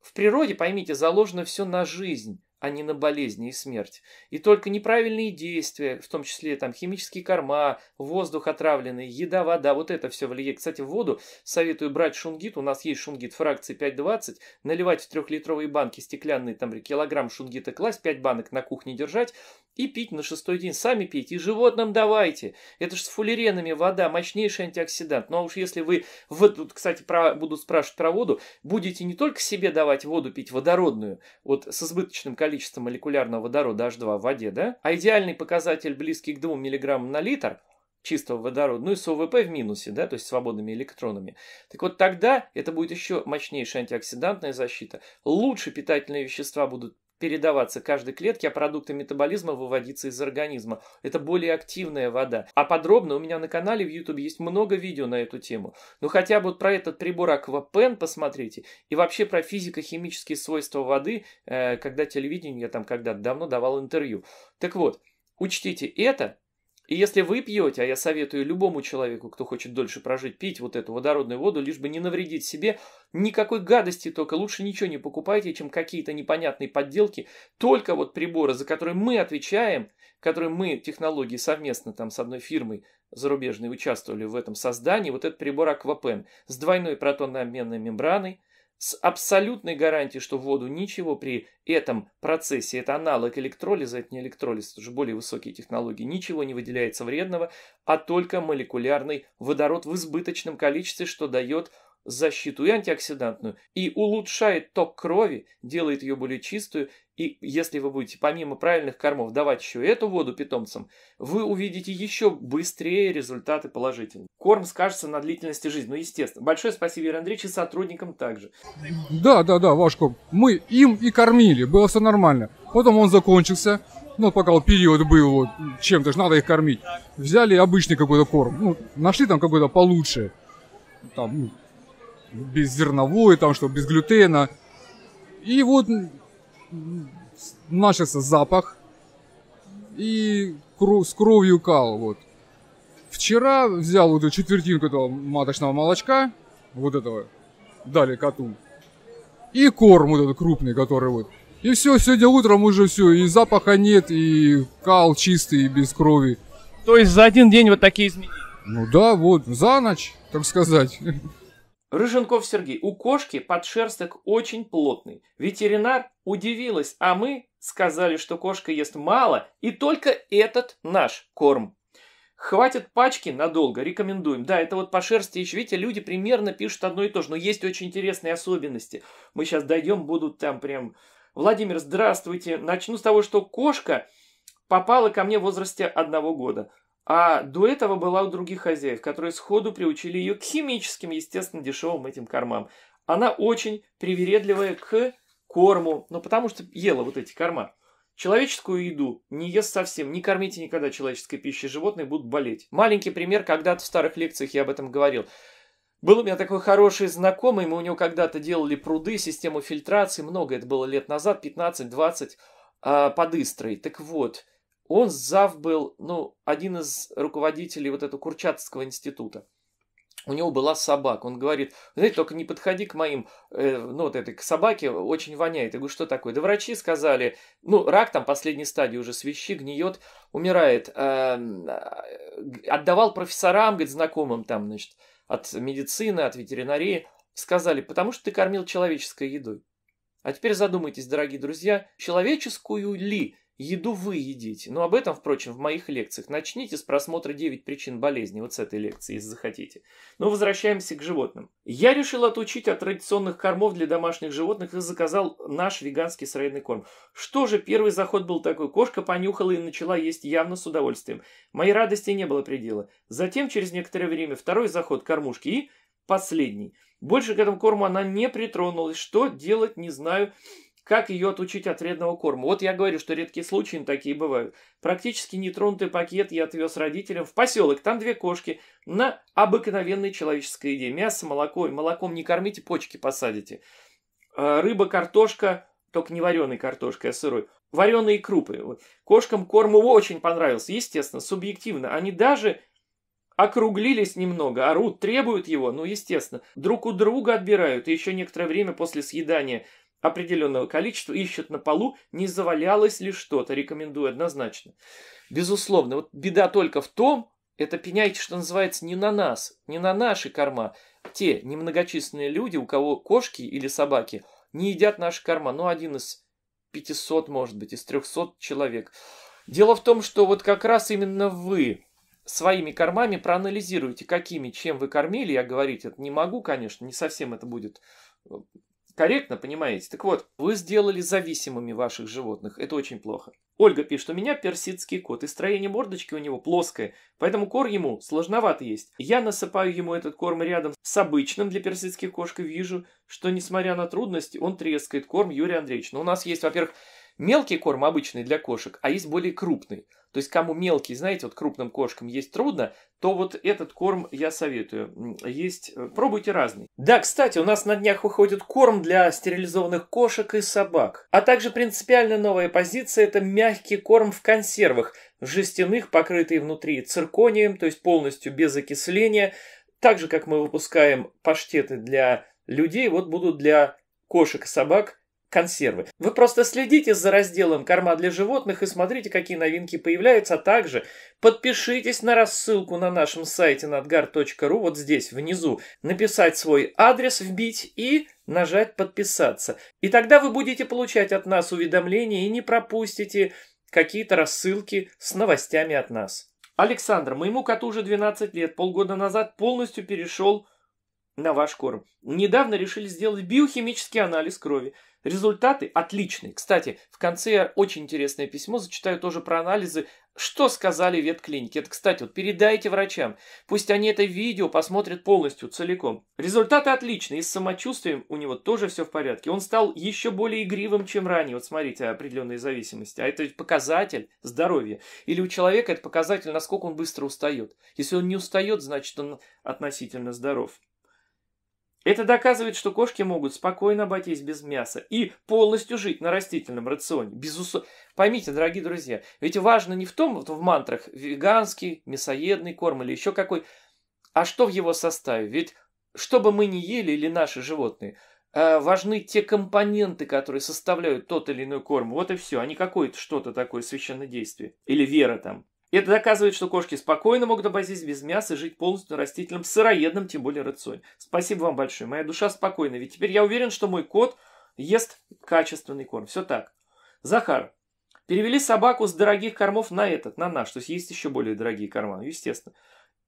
В природе, поймите, заложено все на жизнь а не на болезни и смерть. И только неправильные действия, в том числе там химические корма, воздух отравленный, еда, вода, вот это все влияет. Кстати, в воду советую брать шунгит, у нас есть шунгит фракции 5,20, наливать в трехлитровые банки стеклянные, там килограмм шунгита класть, 5 банок на кухне держать и пить на шестой день. Сами пейте и животным давайте. Это же с фуллеренами вода, мощнейший антиоксидант. Ну а уж если вы, вот тут, кстати, про, будут спрашивать про воду, будете не только себе давать воду пить водородную, вот с избыточным количеством, количество молекулярного водорода H2 в воде, да? А идеальный показатель близкий к 2 мг на литр чистого водорода, ну и с ОВП в минусе, да, то есть свободными электронами. Так вот тогда это будет еще мощнейшая антиоксидантная защита. Лучше питательные вещества будут передаваться каждой клетке, а продукты метаболизма выводиться из организма. Это более активная вода. А подробно у меня на канале в YouTube есть много видео на эту тему. Но хотя бы вот про этот прибор Аквапен посмотрите. И вообще про физико-химические свойства воды, э, когда телевидение я там когда-то давно давал интервью. Так вот, учтите это, и если вы пьете, а я советую любому человеку, кто хочет дольше прожить, пить вот эту водородную воду, лишь бы не навредить себе, никакой гадости только, лучше ничего не покупайте, чем какие-то непонятные подделки, только вот приборы, за которые мы отвечаем, которые мы, технологии, совместно там с одной фирмой зарубежной участвовали в этом создании, вот этот прибор Аквапен с двойной протонно-обменной мембраной, с абсолютной гарантией, что в воду ничего при этом процессе, это аналог электролиза, это не электролиз, это уже более высокие технологии, ничего не выделяется вредного, а только молекулярный водород в избыточном количестве, что дает защиту и антиоксидантную, и улучшает ток крови, делает ее более чистую. И если вы будете помимо правильных кормов давать еще эту воду питомцам, вы увидите еще быстрее результаты положительные. Корм скажется на длительности жизни, ну естественно. Большое спасибо, Юрий Андреевич, и сотрудникам также. Да, да, да, ваш корм. Мы им и кормили, было все нормально. Потом он закончился, ну, пока вот период был, вот, чем-то же надо их кормить. Взяли обычный какой-то корм, ну, нашли там какой-то получше, там, ну, беззерновую, там что, без глютена. И вот начался запах и с кровью кал, вот. Вчера взял вот эту четвертинку этого маточного молочка, вот этого, дали коту, и корм вот этот крупный, который вот. И все, сегодня утром уже все, и запаха нет, и кал чистый, и без крови. То есть за один день вот такие изменения? Ну да, вот, за ночь, так сказать. Рыженков Сергей, у кошки подшерсток очень плотный. Ветеринар удивилась, а мы сказали, что кошка ест мало, и только этот наш корм. Хватит пачки надолго, рекомендуем. Да, это вот по шерсти еще, видите, люди примерно пишут одно и то же, но есть очень интересные особенности. Мы сейчас дойдем, будут там прям... Владимир, здравствуйте. Начну с того, что кошка попала ко мне в возрасте одного года. А до этого была у других хозяев, которые сходу приучили ее к химическим, естественно, дешевым этим кормам. Она очень привередливая к корму, но потому что ела вот эти корма. Человеческую еду не ест совсем, не кормите никогда человеческой пищей, животные будут болеть. Маленький пример, когда-то в старых лекциях я об этом говорил. Был у меня такой хороший знакомый, мы у него когда-то делали пруды, систему фильтрации, много это было лет назад, 15-20, а, под Истрой. Так вот, он зав был, ну, один из руководителей вот этого Курчатского института. У него была собака. Он говорит, знаете, только не подходи к моим, э, ну, вот этой к собаке, очень воняет. Я говорю, что такое? Да врачи сказали, ну, рак там последней стадии уже, свищи, гниет, умирает. Э, отдавал профессорам, говорит, знакомым там, значит, от медицины, от ветеринарии. Сказали, потому что ты кормил человеческой едой. А теперь задумайтесь, дорогие друзья, человеческую ли Еду вы едите. Но об этом, впрочем, в моих лекциях. Начните с просмотра 9 причин болезни, вот с этой лекции, если захотите. Но возвращаемся к животным. Я решил отучить от традиционных кормов для домашних животных и заказал наш веганский сыроедный корм. Что же, первый заход был такой. Кошка понюхала и начала есть явно с удовольствием. Моей радости не было предела. Затем, через некоторое время, второй заход кормушки и последний. Больше к этому корму она не притронулась. Что делать, не знаю. Как ее отучить от вредного корма? Вот я говорю, что редкие случаи такие бывают. Практически нетронутый пакет я отвез родителям в поселок. Там две кошки на обыкновенной человеческой еде. Мясо, молоко. И молоком не кормите, почки посадите. А, рыба, картошка, только не вареной картошкой, а сырой. Вареные крупы. Кошкам корм его очень понравился. Естественно, субъективно. Они даже округлились немного, орут, требуют его, ну, естественно. Друг у друга отбирают, и еще некоторое время после съедания определенного количества, ищут на полу, не завалялось ли что-то, рекомендую однозначно. Безусловно, вот беда только в том, это пеняйте, что называется, не на нас, не на наши корма. Те немногочисленные люди, у кого кошки или собаки, не едят наши корма. Ну, один из 500, может быть, из 300 человек. Дело в том, что вот как раз именно вы своими кормами проанализируйте, какими, чем вы кормили. Я говорить это не могу, конечно, не совсем это будет э, Корректно, понимаете? Так вот, вы сделали зависимыми ваших животных. Это очень плохо. Ольга пишет, у меня персидский кот, и строение мордочки у него плоское, поэтому корм ему сложновато есть. Я насыпаю ему этот корм рядом с обычным для персидских кошек, и вижу, что, несмотря на трудности, он трескает корм Юрий Андреевич. Но ну, у нас есть, во-первых, Мелкий корм обычный для кошек, а есть более крупный. То есть, кому мелкий, знаете, вот крупным кошкам есть трудно, то вот этот корм я советую. Есть, э, пробуйте разный. Да, кстати, у нас на днях выходит корм для стерилизованных кошек и собак. А также принципиально новая позиция – это мягкий корм в консервах, в жестяных, покрытые внутри цирконием, то есть полностью без окисления. Так же, как мы выпускаем паштеты для людей, вот будут для кошек и собак – консервы. Вы просто следите за разделом «Корма для животных» и смотрите, какие новинки появляются, а также подпишитесь на рассылку на нашем сайте надгар.ру, вот здесь внизу, написать свой адрес, вбить и нажать «Подписаться». И тогда вы будете получать от нас уведомления и не пропустите какие-то рассылки с новостями от нас. Александр, моему коту уже 12 лет, полгода назад полностью перешел на ваш корм. Недавно решили сделать биохимический анализ крови. Результаты отличные. Кстати, в конце очень интересное письмо, зачитаю тоже про анализы, что сказали ветклиники. Это, кстати, вот передайте врачам, пусть они это видео посмотрят полностью, целиком. Результаты отличные, и с самочувствием у него тоже все в порядке. Он стал еще более игривым, чем ранее. Вот смотрите, определенные зависимости. А это ведь показатель здоровья. Или у человека это показатель, насколько он быстро устает. Если он не устает, значит он относительно здоров. Это доказывает, что кошки могут спокойно обойтись без мяса и полностью жить на растительном рационе. без Безусловно. Поймите, дорогие друзья, ведь важно не в том, вот в мантрах, веганский, мясоедный корм или еще какой, а что в его составе. Ведь что бы мы ни ели или наши животные, э, важны те компоненты, которые составляют тот или иной корм. Вот и все, а не какое-то что-то такое священное действие. Или вера там. Это доказывает, что кошки спокойно могут обойтись без мяса и жить полностью на растительном сыроедном, тем более рационе. Спасибо вам большое. Моя душа спокойна. Ведь теперь я уверен, что мой кот ест качественный корм. Все так. Захар. Перевели собаку с дорогих кормов на этот, на наш. То есть есть еще более дорогие корма, естественно.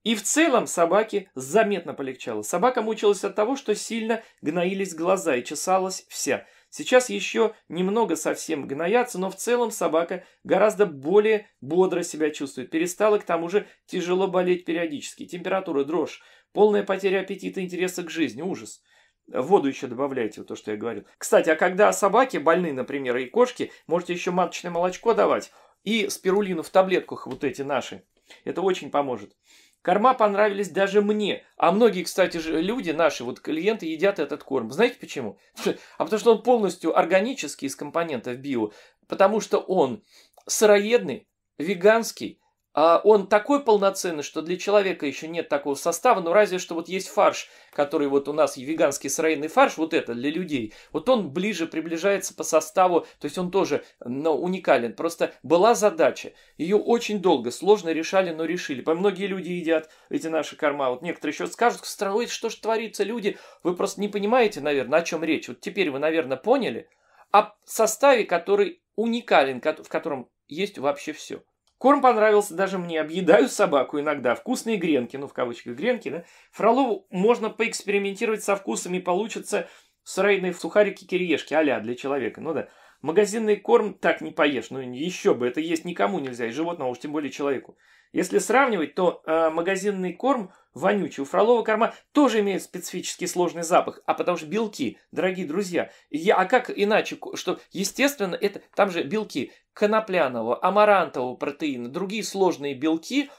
И в целом собаке заметно полегчало. Собака мучилась от того, что сильно гноились глаза и чесалась вся. Сейчас еще немного совсем гноятся, но в целом собака гораздо более бодро себя чувствует. Перестала к тому же тяжело болеть периодически. Температура, дрожь, полная потеря аппетита, интереса к жизни, ужас. Воду еще добавляйте, вот то, что я говорил. Кстати, а когда собаки больны, например, и кошки, можете еще маточное молочко давать и спирулину в таблетках вот эти наши. Это очень поможет. Корма понравились даже мне. А многие, кстати же, люди наши, вот клиенты, едят этот корм. Знаете почему? А потому что он полностью органический из компонентов био. Потому что он сыроедный, веганский, а он такой полноценный, что для человека еще нет такого состава, но разве что вот есть фарш, который вот у нас веганский сыроедный фарш, вот это для людей, вот он ближе приближается по составу, то есть он тоже ну, уникален. Просто была задача, ее очень долго, сложно решали, но решили. По многие люди едят эти наши корма, вот некоторые еще скажут, ой, что же творится, люди, вы просто не понимаете, наверное, о чем речь. Вот теперь вы, наверное, поняли о составе, который уникален, в котором есть вообще все. Корм понравился даже мне. Объедаю собаку иногда. Вкусные гренки, ну в кавычках гренки, да. Фролову можно поэкспериментировать со вкусами. Получится сырайные сухарики кириешки аля для человека. Ну да. Магазинный корм так не поешь. Ну еще бы, это есть никому нельзя. И животному, а уж тем более человеку. Если сравнивать, то э, магазинный корм – вонючий. У фролового корма тоже имеет специфический сложный запах, а потому что белки, дорогие друзья. Я, а как иначе, что, естественно, это там же белки конопляного, амарантового протеина, другие сложные белки,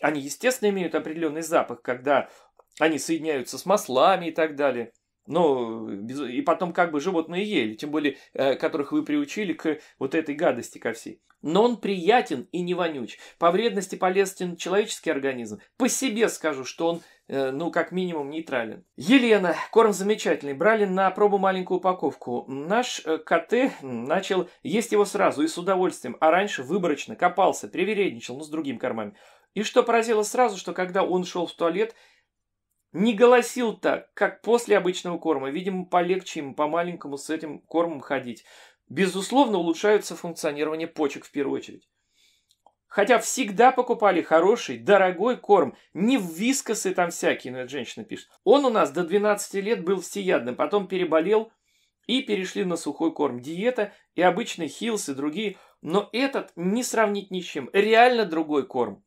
они, естественно, имеют определенный запах, когда они соединяются с маслами и так далее. Ну, и потом как бы животные ели, тем более, э, которых вы приучили к вот этой гадости ко всей. Но он приятен и не вонюч. По вредности полезен человеческий организм. По себе скажу, что он, э, ну, как минимум, нейтрален. Елена. Корм замечательный. Брали на пробу маленькую упаковку. Наш э, КТ начал есть его сразу и с удовольствием, а раньше выборочно копался, привередничал, ну, с другими кормами. И что поразило сразу, что когда он шел в туалет, не голосил так, как после обычного корма. Видимо, полегче ему по-маленькому с этим кормом ходить. Безусловно, улучшаются функционирование почек в первую очередь. Хотя всегда покупали хороший, дорогой корм. Не в вискосы там всякие, но это женщина пишет. Он у нас до 12 лет был всеядным, потом переболел и перешли на сухой корм. Диета и обычный хилс и другие. Но этот не сравнить ни с чем. Реально другой корм.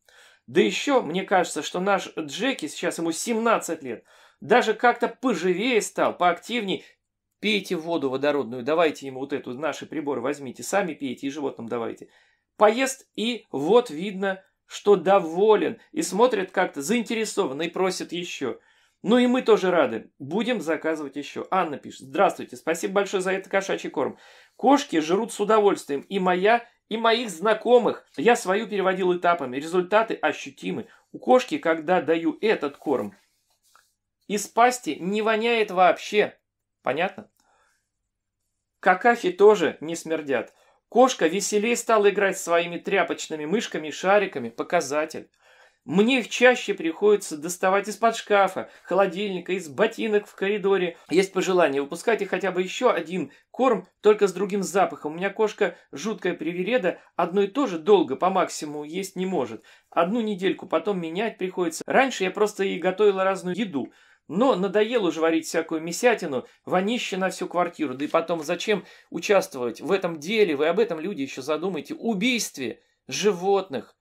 Да еще, мне кажется, что наш Джеки, сейчас ему 17 лет, даже как-то поживее стал, поактивней. Пейте воду водородную, давайте ему вот эту, наши приборы возьмите, сами пейте и животным давайте. Поест и вот видно, что доволен, и смотрит как-то заинтересованно и просит еще. Ну и мы тоже рады. Будем заказывать еще. Анна пишет. Здравствуйте, спасибо большое за этот кошачий корм. Кошки жрут с удовольствием, и моя, и моих знакомых. Я свою переводил этапами, результаты ощутимы. У кошки, когда даю этот корм, из пасти не воняет вообще. Понятно? Какахи тоже не смердят. Кошка веселее стала играть своими тряпочными мышками и шариками. Показатель. Мне их чаще приходится доставать из-под шкафа, холодильника, из ботинок в коридоре. Есть пожелание, выпускайте хотя бы еще один корм, только с другим запахом. У меня кошка жуткая привереда, одно и то же долго по максимуму есть не может. Одну недельку потом менять приходится. Раньше я просто ей готовила разную еду. Но надоело уже варить всякую месятину, вонище на всю квартиру. Да и потом, зачем участвовать в этом деле? Вы об этом, люди, еще задумаете Убийстве животных.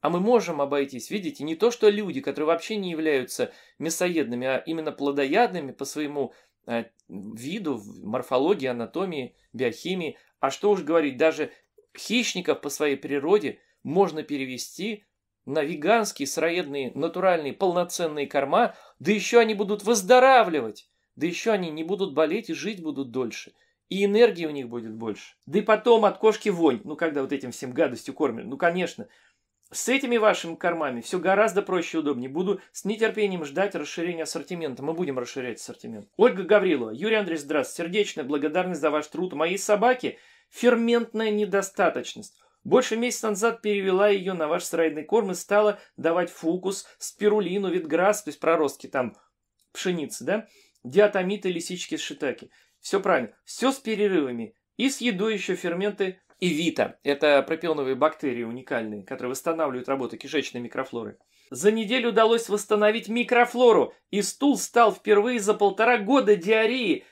А мы можем обойтись, видите, не то что люди, которые вообще не являются мясоедными, а именно плодоядными по своему э, виду, морфологии, анатомии, биохимии. А что уж говорить, даже хищников по своей природе можно перевести на веганские, сыроедные, натуральные, полноценные корма, да еще они будут выздоравливать, да еще они не будут болеть и жить будут дольше и энергии у них будет больше. Да и потом от кошки вонь, ну когда вот этим всем гадостью кормят, ну конечно, с этими вашими кормами все гораздо проще и удобнее. Буду с нетерпением ждать расширения ассортимента. Мы будем расширять ассортимент. Ольга Гаврилова. Юрий Андреевич, здравствуйте. Сердечная благодарность за ваш труд. Моей собаке ферментная недостаточность. Больше месяца назад перевела ее на ваш сыроидный корм и стала давать фукус, спирулину, витграсс, то есть проростки там пшеницы, да? Диатомиты, лисички, шитаки. Все правильно. Все с перерывами. И с едой еще ферменты и Это пропионовые бактерии уникальные, которые восстанавливают работу кишечной микрофлоры. За неделю удалось восстановить микрофлору, и стул стал впервые за полтора года диареи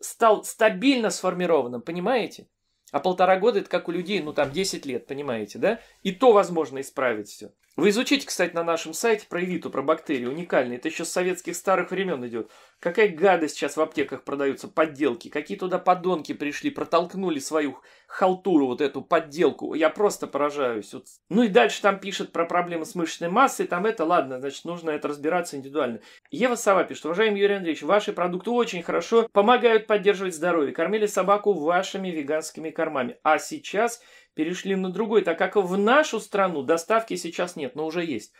стал стабильно сформированным, понимаете? А полтора года это как у людей, ну там 10 лет, понимаете, да? И то возможно исправить все. Вы изучите, кстати, на нашем сайте про виту, про бактерии, уникальные. Это еще с советских старых времен идет. Какая гадость сейчас в аптеках продаются, подделки. Какие туда подонки пришли, протолкнули свою халтуру, вот эту подделку. Я просто поражаюсь. Вот. Ну и дальше там пишет про проблемы с мышечной массой, там это, ладно, значит, нужно это разбираться индивидуально. Ева Сова пишет, уважаемый Юрий Андреевич, ваши продукты очень хорошо помогают поддерживать здоровье. Кормили собаку вашими веганскими кормами. А сейчас перешли на другой, так как в нашу страну доставки сейчас нет, но уже есть.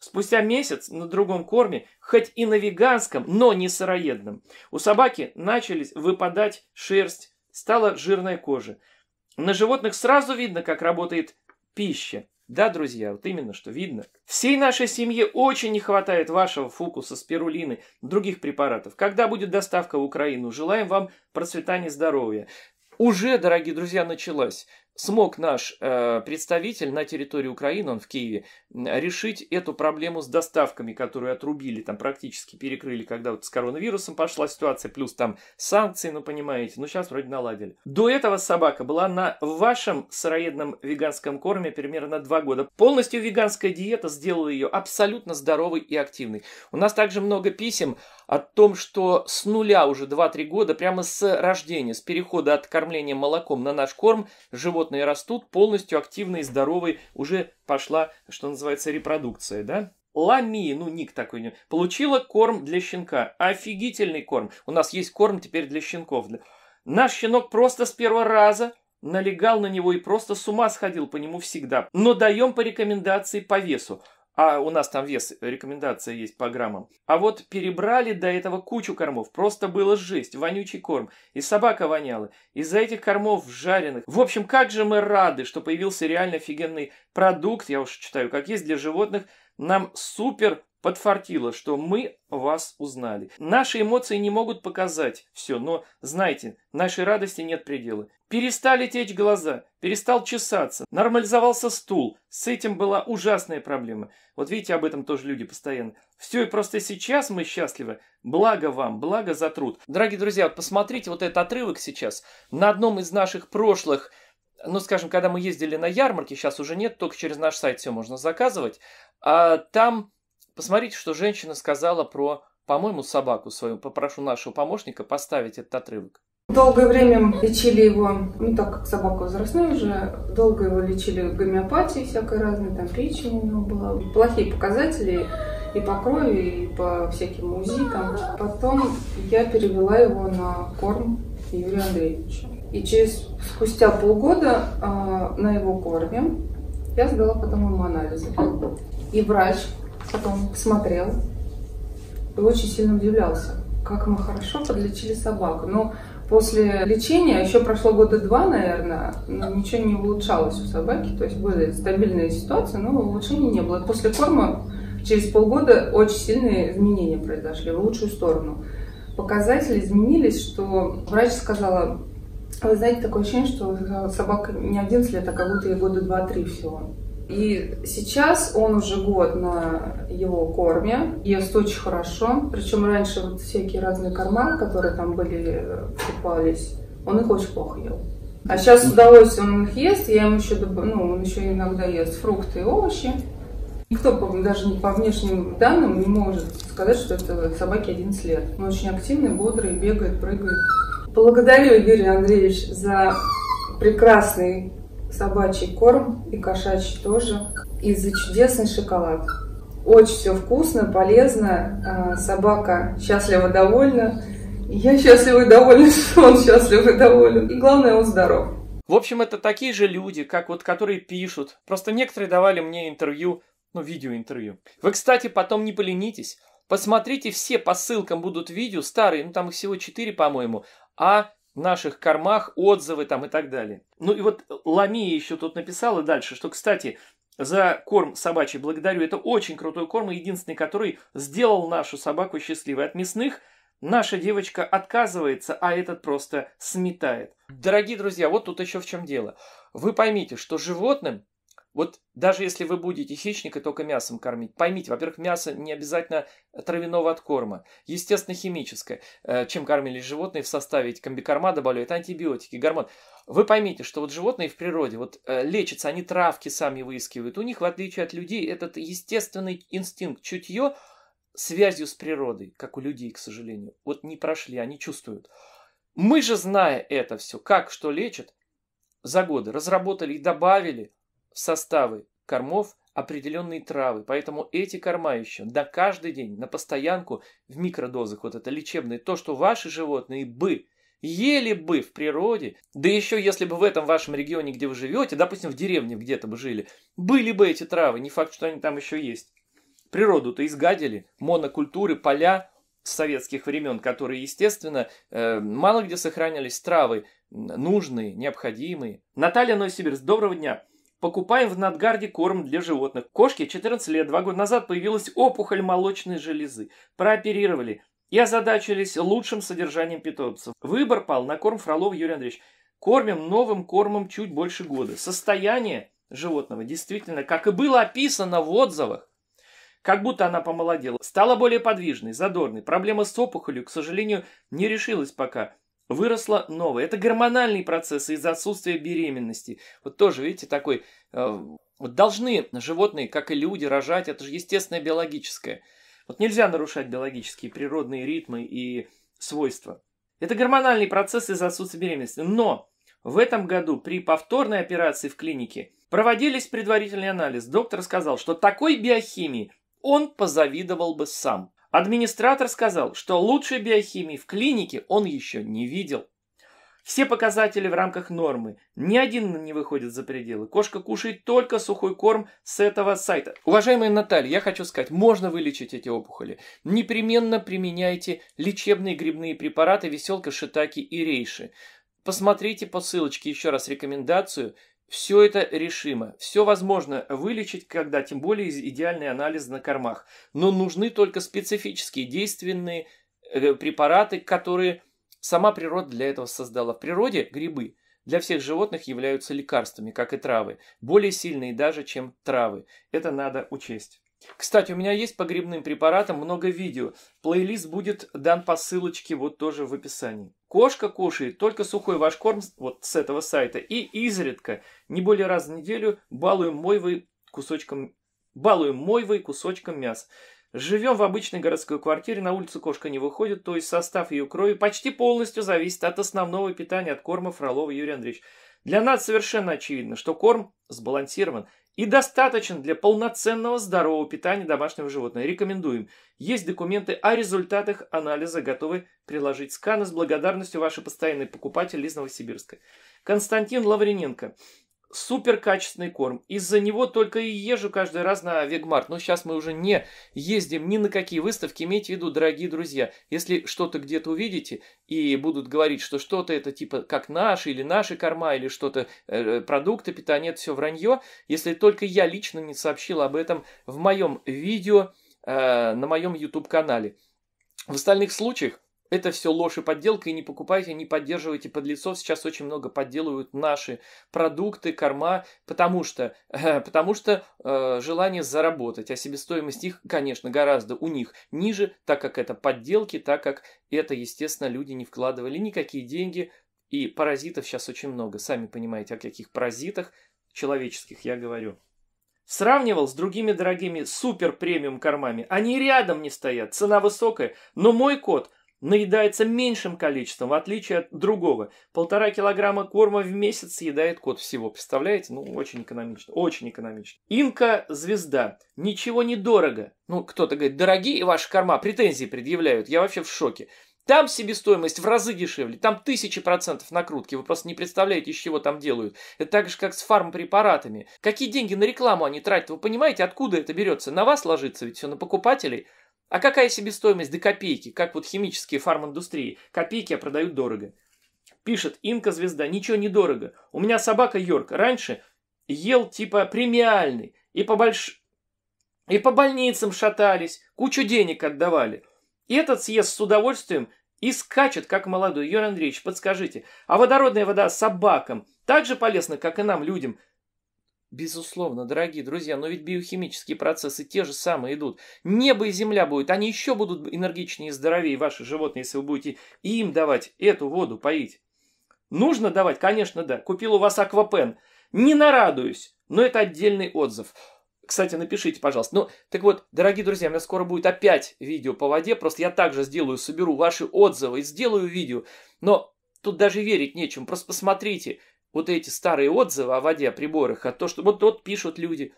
Спустя месяц на другом корме, хоть и на веганском, но не сыроедном, у собаки начались выпадать шерсть, стала жирная кожа. На животных сразу видно, как работает пища. Да, друзья, вот именно что видно. Всей нашей семье очень не хватает вашего фукуса, спирулины, других препаратов. Когда будет доставка в Украину? Желаем вам процветания здоровья. Уже, дорогие друзья, началась смог наш э, представитель на территории Украины, он в Киеве, решить эту проблему с доставками, которую отрубили, там практически перекрыли, когда вот с коронавирусом пошла ситуация, плюс там санкции, ну понимаете, ну сейчас вроде наладили. До этого собака была на вашем сыроедном веганском корме примерно два года. Полностью веганская диета сделала ее абсолютно здоровой и активной. У нас также много писем о том, что с нуля уже 2-3 года, прямо с рождения, с перехода от кормления молоком на наш корм, живот животные растут полностью активные, здоровые, уже пошла, что называется, репродукция, да? Лами, ну ник такой, не получила корм для щенка. Офигительный корм. У нас есть корм теперь для щенков. Наш щенок просто с первого раза налегал на него и просто с ума сходил по нему всегда. Но даем по рекомендации по весу. А у нас там вес, рекомендация есть по граммам. А вот перебрали до этого кучу кормов. Просто было жесть, вонючий корм. И собака воняла. Из-за этих кормов жареных. В общем, как же мы рады, что появился реально офигенный продукт, я уж читаю, как есть для животных. Нам супер подфартило, что мы вас узнали. Наши эмоции не могут показать все, но знайте, нашей радости нет предела. Перестали течь глаза, перестал чесаться, нормализовался стул. С этим была ужасная проблема. Вот видите, об этом тоже люди постоянно. Все, и просто сейчас мы счастливы. Благо вам, благо за труд. Дорогие друзья, вот посмотрите вот этот отрывок сейчас. На одном из наших прошлых ну, скажем, когда мы ездили на ярмарке, сейчас уже нет, только через наш сайт все можно заказывать, а там Посмотрите, что женщина сказала про, по-моему, собаку свою. Попрошу нашего помощника поставить этот отрывок. Долгое время лечили его, ну так как собака возрастная уже, долго его лечили гомеопатией всякой разной, там печень у него была. Плохие показатели и по крови, и по всяким УЗИ. Там. Потом я перевела его на корм Юрия Андреевича. И через спустя полгода э, на его корме я сдала потом ему анализы. И врач Потом посмотрел и очень сильно удивлялся, как мы хорошо подлечили собаку. Но после лечения, а еще прошло года два, наверное, ничего не улучшалось у собаки, то есть были стабильные ситуации, но улучшений не было. После корма через полгода очень сильные изменения произошли в лучшую сторону. Показатели изменились, что врач сказала, вы знаете, такое ощущение, что собака не 11 лет, а как будто ей года 2-3 всего. И сейчас он уже год на его корме, ест очень хорошо. Причем раньше вот всякие разные корма, которые там были, э, покупались, он их очень плохо ел. А сейчас с удовольствием он их ест, я ему еще, доб... ну, он еще иногда ест фрукты и овощи. Никто даже по внешним данным не может сказать, что это собаке 11 лет. Он очень активный, бодрый, бегает, прыгает. Благодарю Юрий Андреевич за прекрасный собачий корм и кошачий тоже. И за чудесный шоколад. Очень все вкусно, полезно. А, собака счастлива, довольна. Я счастлива и довольна, что он счастлив и доволен. И главное, он здоров. В общем, это такие же люди, как вот которые пишут. Просто некоторые давали мне интервью, ну, видеоинтервью. Вы, кстати, потом не поленитесь. Посмотрите, все по ссылкам будут видео старые, ну там их всего 4, по-моему, а наших кормах, отзывы там и так далее. Ну и вот Ламия еще тут написала дальше, что, кстати, за корм собачий благодарю. Это очень крутой корм, единственный, который сделал нашу собаку счастливой. От мясных наша девочка отказывается, а этот просто сметает. Дорогие друзья, вот тут еще в чем дело. Вы поймите, что животным вот даже если вы будете хищника только мясом кормить, поймите, во-первых, мясо не обязательно травяного откорма корма, естественно, химическое. Э, чем кормили животные в составе, эти комбикорма добавляют, антибиотики, гормон. Вы поймите, что вот животные в природе, вот э, лечатся, они травки сами выискивают. У них, в отличие от людей, этот естественный инстинкт, чутье, связью с природой, как у людей, к сожалению, вот не прошли, они чувствуют. Мы же, зная это все, как что лечат за годы разработали и добавили в составы кормов определенные травы, поэтому эти корма еще до каждый день, на постоянку, в микродозах, вот это лечебное, то, что ваши животные бы ели бы в природе, да еще если бы в этом вашем регионе, где вы живете, допустим, в деревне где-то бы жили, были бы эти травы, не факт, что они там еще есть. Природу-то изгадили, монокультуры, поля с советских времен, которые, естественно, э, мало где сохранялись травы нужные, необходимые. Наталья Новосибирск, доброго дня! Покупаем в Надгарде корм для животных. Кошке 14 лет, два года назад появилась опухоль молочной железы. Прооперировали. И озадачились лучшим содержанием питомцев. Выбор пал на корм Фролов Юрий Андреевич. Кормим новым кормом чуть больше года. Состояние животного действительно, как и было описано в отзывах, как будто она помолодела. Стала более подвижной, задорной. Проблема с опухолью, к сожалению, не решилась пока выросла новая. Это гормональные процессы из-за отсутствия беременности. Вот тоже, видите, такой... Э, вот должны животные, как и люди, рожать. Это же естественное биологическое. Вот нельзя нарушать биологические природные ритмы и свойства. Это гормональный процесс из-за отсутствия беременности. Но в этом году при повторной операции в клинике проводились предварительный анализ. Доктор сказал, что такой биохимии он позавидовал бы сам. Администратор сказал, что лучшей биохимии в клинике он еще не видел. Все показатели в рамках нормы. Ни один не выходит за пределы. Кошка кушает только сухой корм с этого сайта. Уважаемая Наталья, я хочу сказать, можно вылечить эти опухоли. Непременно применяйте лечебные грибные препараты веселка, шитаки и рейши. Посмотрите по ссылочке еще раз рекомендацию все это решимо, все возможно вылечить, когда тем более идеальный анализ на кормах. Но нужны только специфические действенные э, препараты, которые сама природа для этого создала. В природе грибы для всех животных являются лекарствами, как и травы, более сильные даже, чем травы. Это надо учесть. Кстати, у меня есть по грибным препаратам много видео. Плейлист будет дан по ссылочке вот тоже в описании. Кошка кушает только сухой ваш корм вот с этого сайта. И изредка, не более раз в неделю, балуем мойвы кусочком, балуем мойвы кусочком мяса. Живем в обычной городской квартире, на улицу кошка не выходит, то есть состав ее крови почти полностью зависит от основного питания, от корма Фролова Юрия Андреевича. Для нас совершенно очевидно, что корм сбалансирован, и достаточен для полноценного здорового питания домашнего животного. Рекомендуем. Есть документы о результатах анализа, готовы приложить сканы. С благодарностью, ваши постоянные покупатели из Новосибирска. Константин Лаврененко супер качественный корм. Из-за него только и езжу каждый раз на Вегмарт. Но сейчас мы уже не ездим ни на какие выставки. Имейте в виду, дорогие друзья, если что-то где-то увидите и будут говорить, что что-то это типа как наши или наши корма, или что-то э, э продукты питания, это все вранье. Если только я лично не сообщил об этом в моем видео э, на моем YouTube-канале. В остальных случаях это все ложь и подделка, и не покупайте, не поддерживайте подлецов. Сейчас очень много подделывают наши продукты, корма, потому что, потому что э, желание заработать, а себестоимость их, конечно, гораздо у них ниже, так как это подделки, так как это, естественно, люди не вкладывали никакие деньги, и паразитов сейчас очень много. Сами понимаете, о каких паразитах человеческих я говорю. Сравнивал с другими дорогими супер премиум кормами. Они рядом не стоят, цена высокая, но мой кот наедается меньшим количеством, в отличие от другого. Полтора килограмма корма в месяц съедает кот всего, представляете? Ну, очень экономично, очень экономично. Инка – звезда, ничего не дорого. Ну, кто-то говорит, дорогие ваши корма, претензии предъявляют, я вообще в шоке. Там себестоимость в разы дешевле, там тысячи процентов накрутки, вы просто не представляете, из чего там делают. Это так же, как с фармпрепаратами. Какие деньги на рекламу они тратят, вы понимаете, откуда это берется? На вас ложится ведь все, на покупателей – а какая себестоимость до копейки, как вот химические фарминдустрии? Копейки я продаю дорого. Пишет Инка-звезда, ничего не дорого. У меня собака Йорк. Раньше ел типа премиальный. И по, больш... и по больницам шатались, кучу денег отдавали. И этот съест с удовольствием и скачет, как молодой. Юрий Андреевич, подскажите, а водородная вода собакам так же полезна, как и нам, людям? Безусловно, дорогие друзья, но ведь биохимические процессы те же самые идут. Небо и земля будут, они еще будут энергичнее и здоровее ваши животные, если вы будете им давать эту воду поить. Нужно давать? Конечно, да. Купил у вас аквапен. Не нарадуюсь, но это отдельный отзыв. Кстати, напишите, пожалуйста. Ну, так вот, дорогие друзья, у меня скоро будет опять видео по воде. Просто я также сделаю, соберу ваши отзывы и сделаю видео. Но тут даже верить нечем. Просто посмотрите, вот эти старые отзывы о воде, о приборах, о том, что вот, вот пишут люди.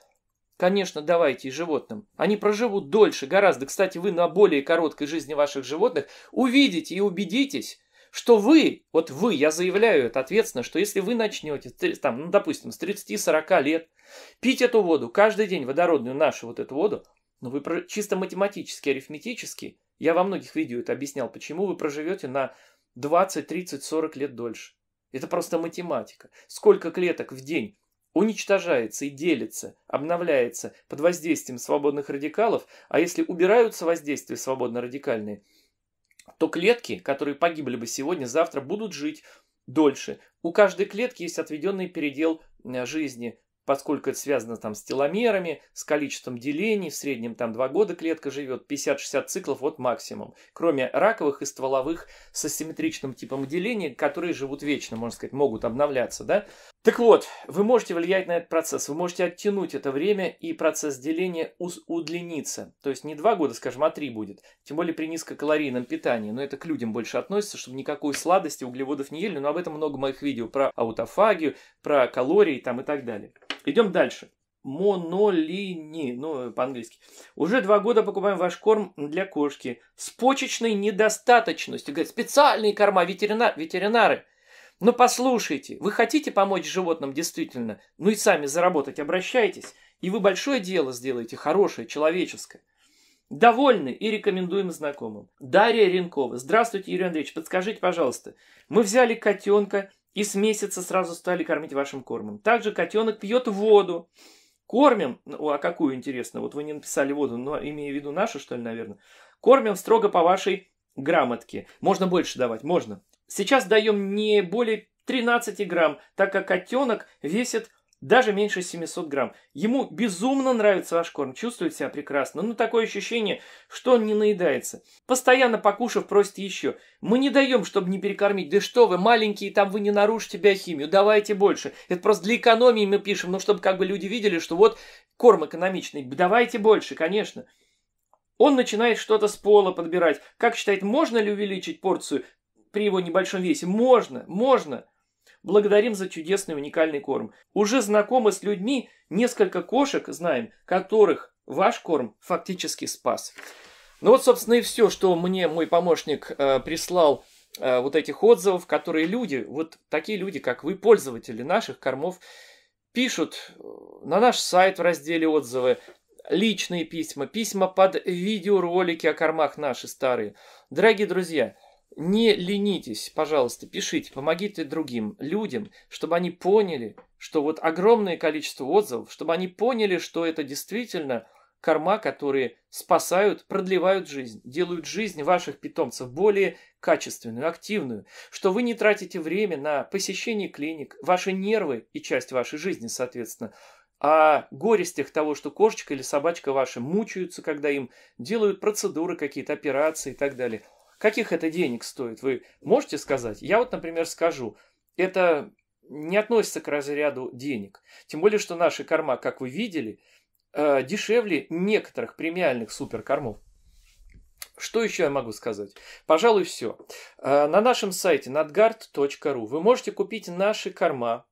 Конечно, давайте и животным. Они проживут дольше гораздо. Кстати, вы на более короткой жизни ваших животных увидите и убедитесь, что вы, вот вы, я заявляю это ответственно, что если вы начнете, там, ну, допустим, с 30-40 лет пить эту воду, каждый день водородную нашу вот эту воду, но ну, вы чисто математически, арифметически, я во многих видео это объяснял, почему вы проживете на 20, 30, 40 лет дольше. Это просто математика. Сколько клеток в день уничтожается и делится, обновляется под воздействием свободных радикалов, а если убираются воздействия свободно-радикальные, то клетки, которые погибли бы сегодня, завтра будут жить дольше. У каждой клетки есть отведенный передел э, жизни, поскольку это связано там с теломерами, с количеством делений, в среднем там 2 года клетка живет, 50-60 циклов вот максимум, кроме раковых и стволовых с асимметричным типом деления, которые живут вечно, можно сказать, могут обновляться, да. Так вот, вы можете влиять на этот процесс, вы можете оттянуть это время и процесс деления удлинится, то есть не 2 года, скажем, а 3 будет, тем более при низкокалорийном питании, но это к людям больше относится, чтобы никакой сладости, углеводов не ели, но об этом много моих видео про аутофагию, про калории там и так далее. Идем дальше. Монолини, ну, по-английски. Уже два года покупаем ваш корм для кошки с почечной недостаточностью. Говорят, специальные корма, ветеринар, ветеринары. Но ну, послушайте, вы хотите помочь животным действительно, ну и сами заработать, обращайтесь, и вы большое дело сделаете, хорошее, человеческое. Довольны и рекомендуем знакомым. Дарья Ренкова. Здравствуйте, Юрий Андреевич. Подскажите, пожалуйста, мы взяли котенка и с месяца сразу стали кормить вашим кормом. Также котенок пьет воду. Кормим, ну, а какую, интересно, вот вы не написали воду, но имея в виду нашу, что ли, наверное. Кормим строго по вашей грамотке. Можно больше давать, можно. Сейчас даем не более 13 грамм, так как котенок весит даже меньше 700 грамм. Ему безумно нравится ваш корм, чувствует себя прекрасно. Ну, такое ощущение, что он не наедается. Постоянно покушав, просит еще. Мы не даем, чтобы не перекормить. Да что вы, маленькие, там вы не нарушите биохимию, давайте больше. Это просто для экономии мы пишем, ну, чтобы как бы люди видели, что вот корм экономичный, давайте больше, конечно. Он начинает что-то с пола подбирать. Как считает, можно ли увеличить порцию при его небольшом весе? Можно, можно. Благодарим за чудесный уникальный корм. Уже знакомы с людьми, несколько кошек знаем, которых ваш корм фактически спас. Ну вот, собственно, и все, что мне мой помощник э, прислал э, вот этих отзывов, которые люди, вот такие люди, как вы, пользователи наших кормов, пишут э, на наш сайт в разделе «Отзывы», личные письма, письма под видеоролики о кормах наши старые. Дорогие друзья, не ленитесь, пожалуйста, пишите, помогите другим людям, чтобы они поняли, что вот огромное количество отзывов, чтобы они поняли, что это действительно корма, которые спасают, продлевают жизнь, делают жизнь ваших питомцев более качественную, активную, что вы не тратите время на посещение клиник, ваши нервы и часть вашей жизни, соответственно, о а горестях того, что кошечка или собачка ваша мучаются, когда им делают процедуры какие-то, операции и так далее – Каких это денег стоит? Вы можете сказать? Я вот, например, скажу. Это не относится к разряду денег. Тем более, что наши корма, как вы видели, э, дешевле некоторых премиальных суперкормов. Что еще я могу сказать? Пожалуй, все. Э, на нашем сайте nadgard.ru вы можете купить наши корма,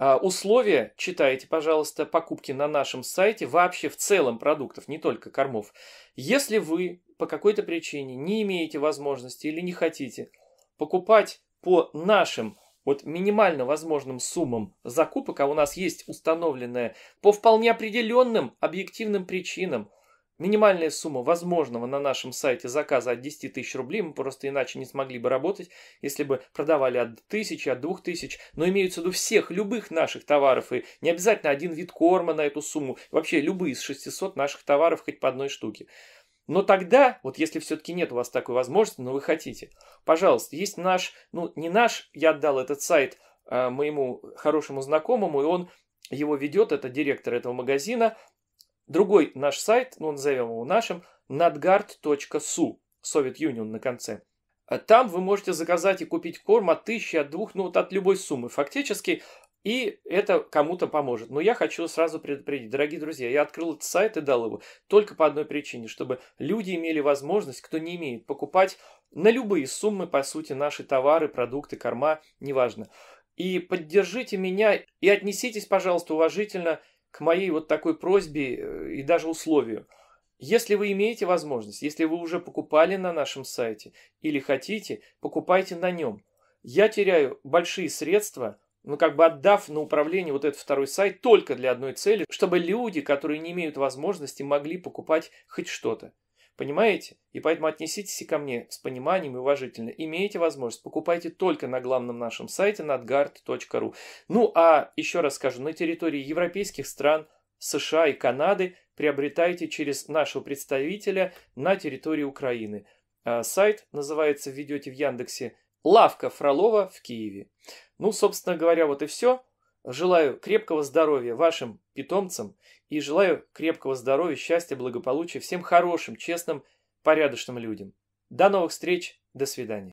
а, условия читайте, пожалуйста, покупки на нашем сайте вообще в целом продуктов, не только кормов. Если вы по какой-то причине не имеете возможности или не хотите покупать по нашим вот минимально возможным суммам закупок, а у нас есть установленная по вполне определенным объективным причинам – Минимальная сумма возможного на нашем сайте заказа от 10 тысяч рублей, мы просто иначе не смогли бы работать, если бы продавали от тысячи, от двух тысяч, но имеются в виду всех, любых наших товаров, и не обязательно один вид корма на эту сумму, вообще любые из 600 наших товаров хоть по одной штуке. Но тогда, вот если все-таки нет у вас такой возможности, но вы хотите, пожалуйста, есть наш, ну не наш, я отдал этот сайт э, моему хорошему знакомому, и он его ведет, это директор этого магазина, Другой наш сайт, ну, назовем его нашим, надгард.су, Совет Юнион на конце. А там вы можете заказать и купить корм от тысячи, от двух, ну вот от любой суммы фактически, и это кому-то поможет. Но я хочу сразу предупредить, дорогие друзья, я открыл этот сайт и дал его только по одной причине, чтобы люди имели возможность, кто не имеет, покупать на любые суммы, по сути, наши товары, продукты, корма, неважно. И поддержите меня и отнеситесь, пожалуйста, уважительно моей вот такой просьбе э, и даже условию. Если вы имеете возможность, если вы уже покупали на нашем сайте или хотите, покупайте на нем. Я теряю большие средства, ну как бы отдав на управление вот этот второй сайт только для одной цели, чтобы люди, которые не имеют возможности, могли покупать хоть что-то. Понимаете? И поэтому отнеситесь и ко мне с пониманием и уважительно. Имеете возможность, покупайте только на главном нашем сайте надгард.ру. Ну а еще раз скажу, на территории европейских стран, США и Канады приобретайте через нашего представителя на территории Украины. А, сайт называется, введете в Яндексе, «Лавка Фролова в Киеве». Ну, собственно говоря, вот и все. Желаю крепкого здоровья вашим питомцам и желаю крепкого здоровья, счастья, благополучия всем хорошим, честным, порядочным людям. До новых встреч, до свидания.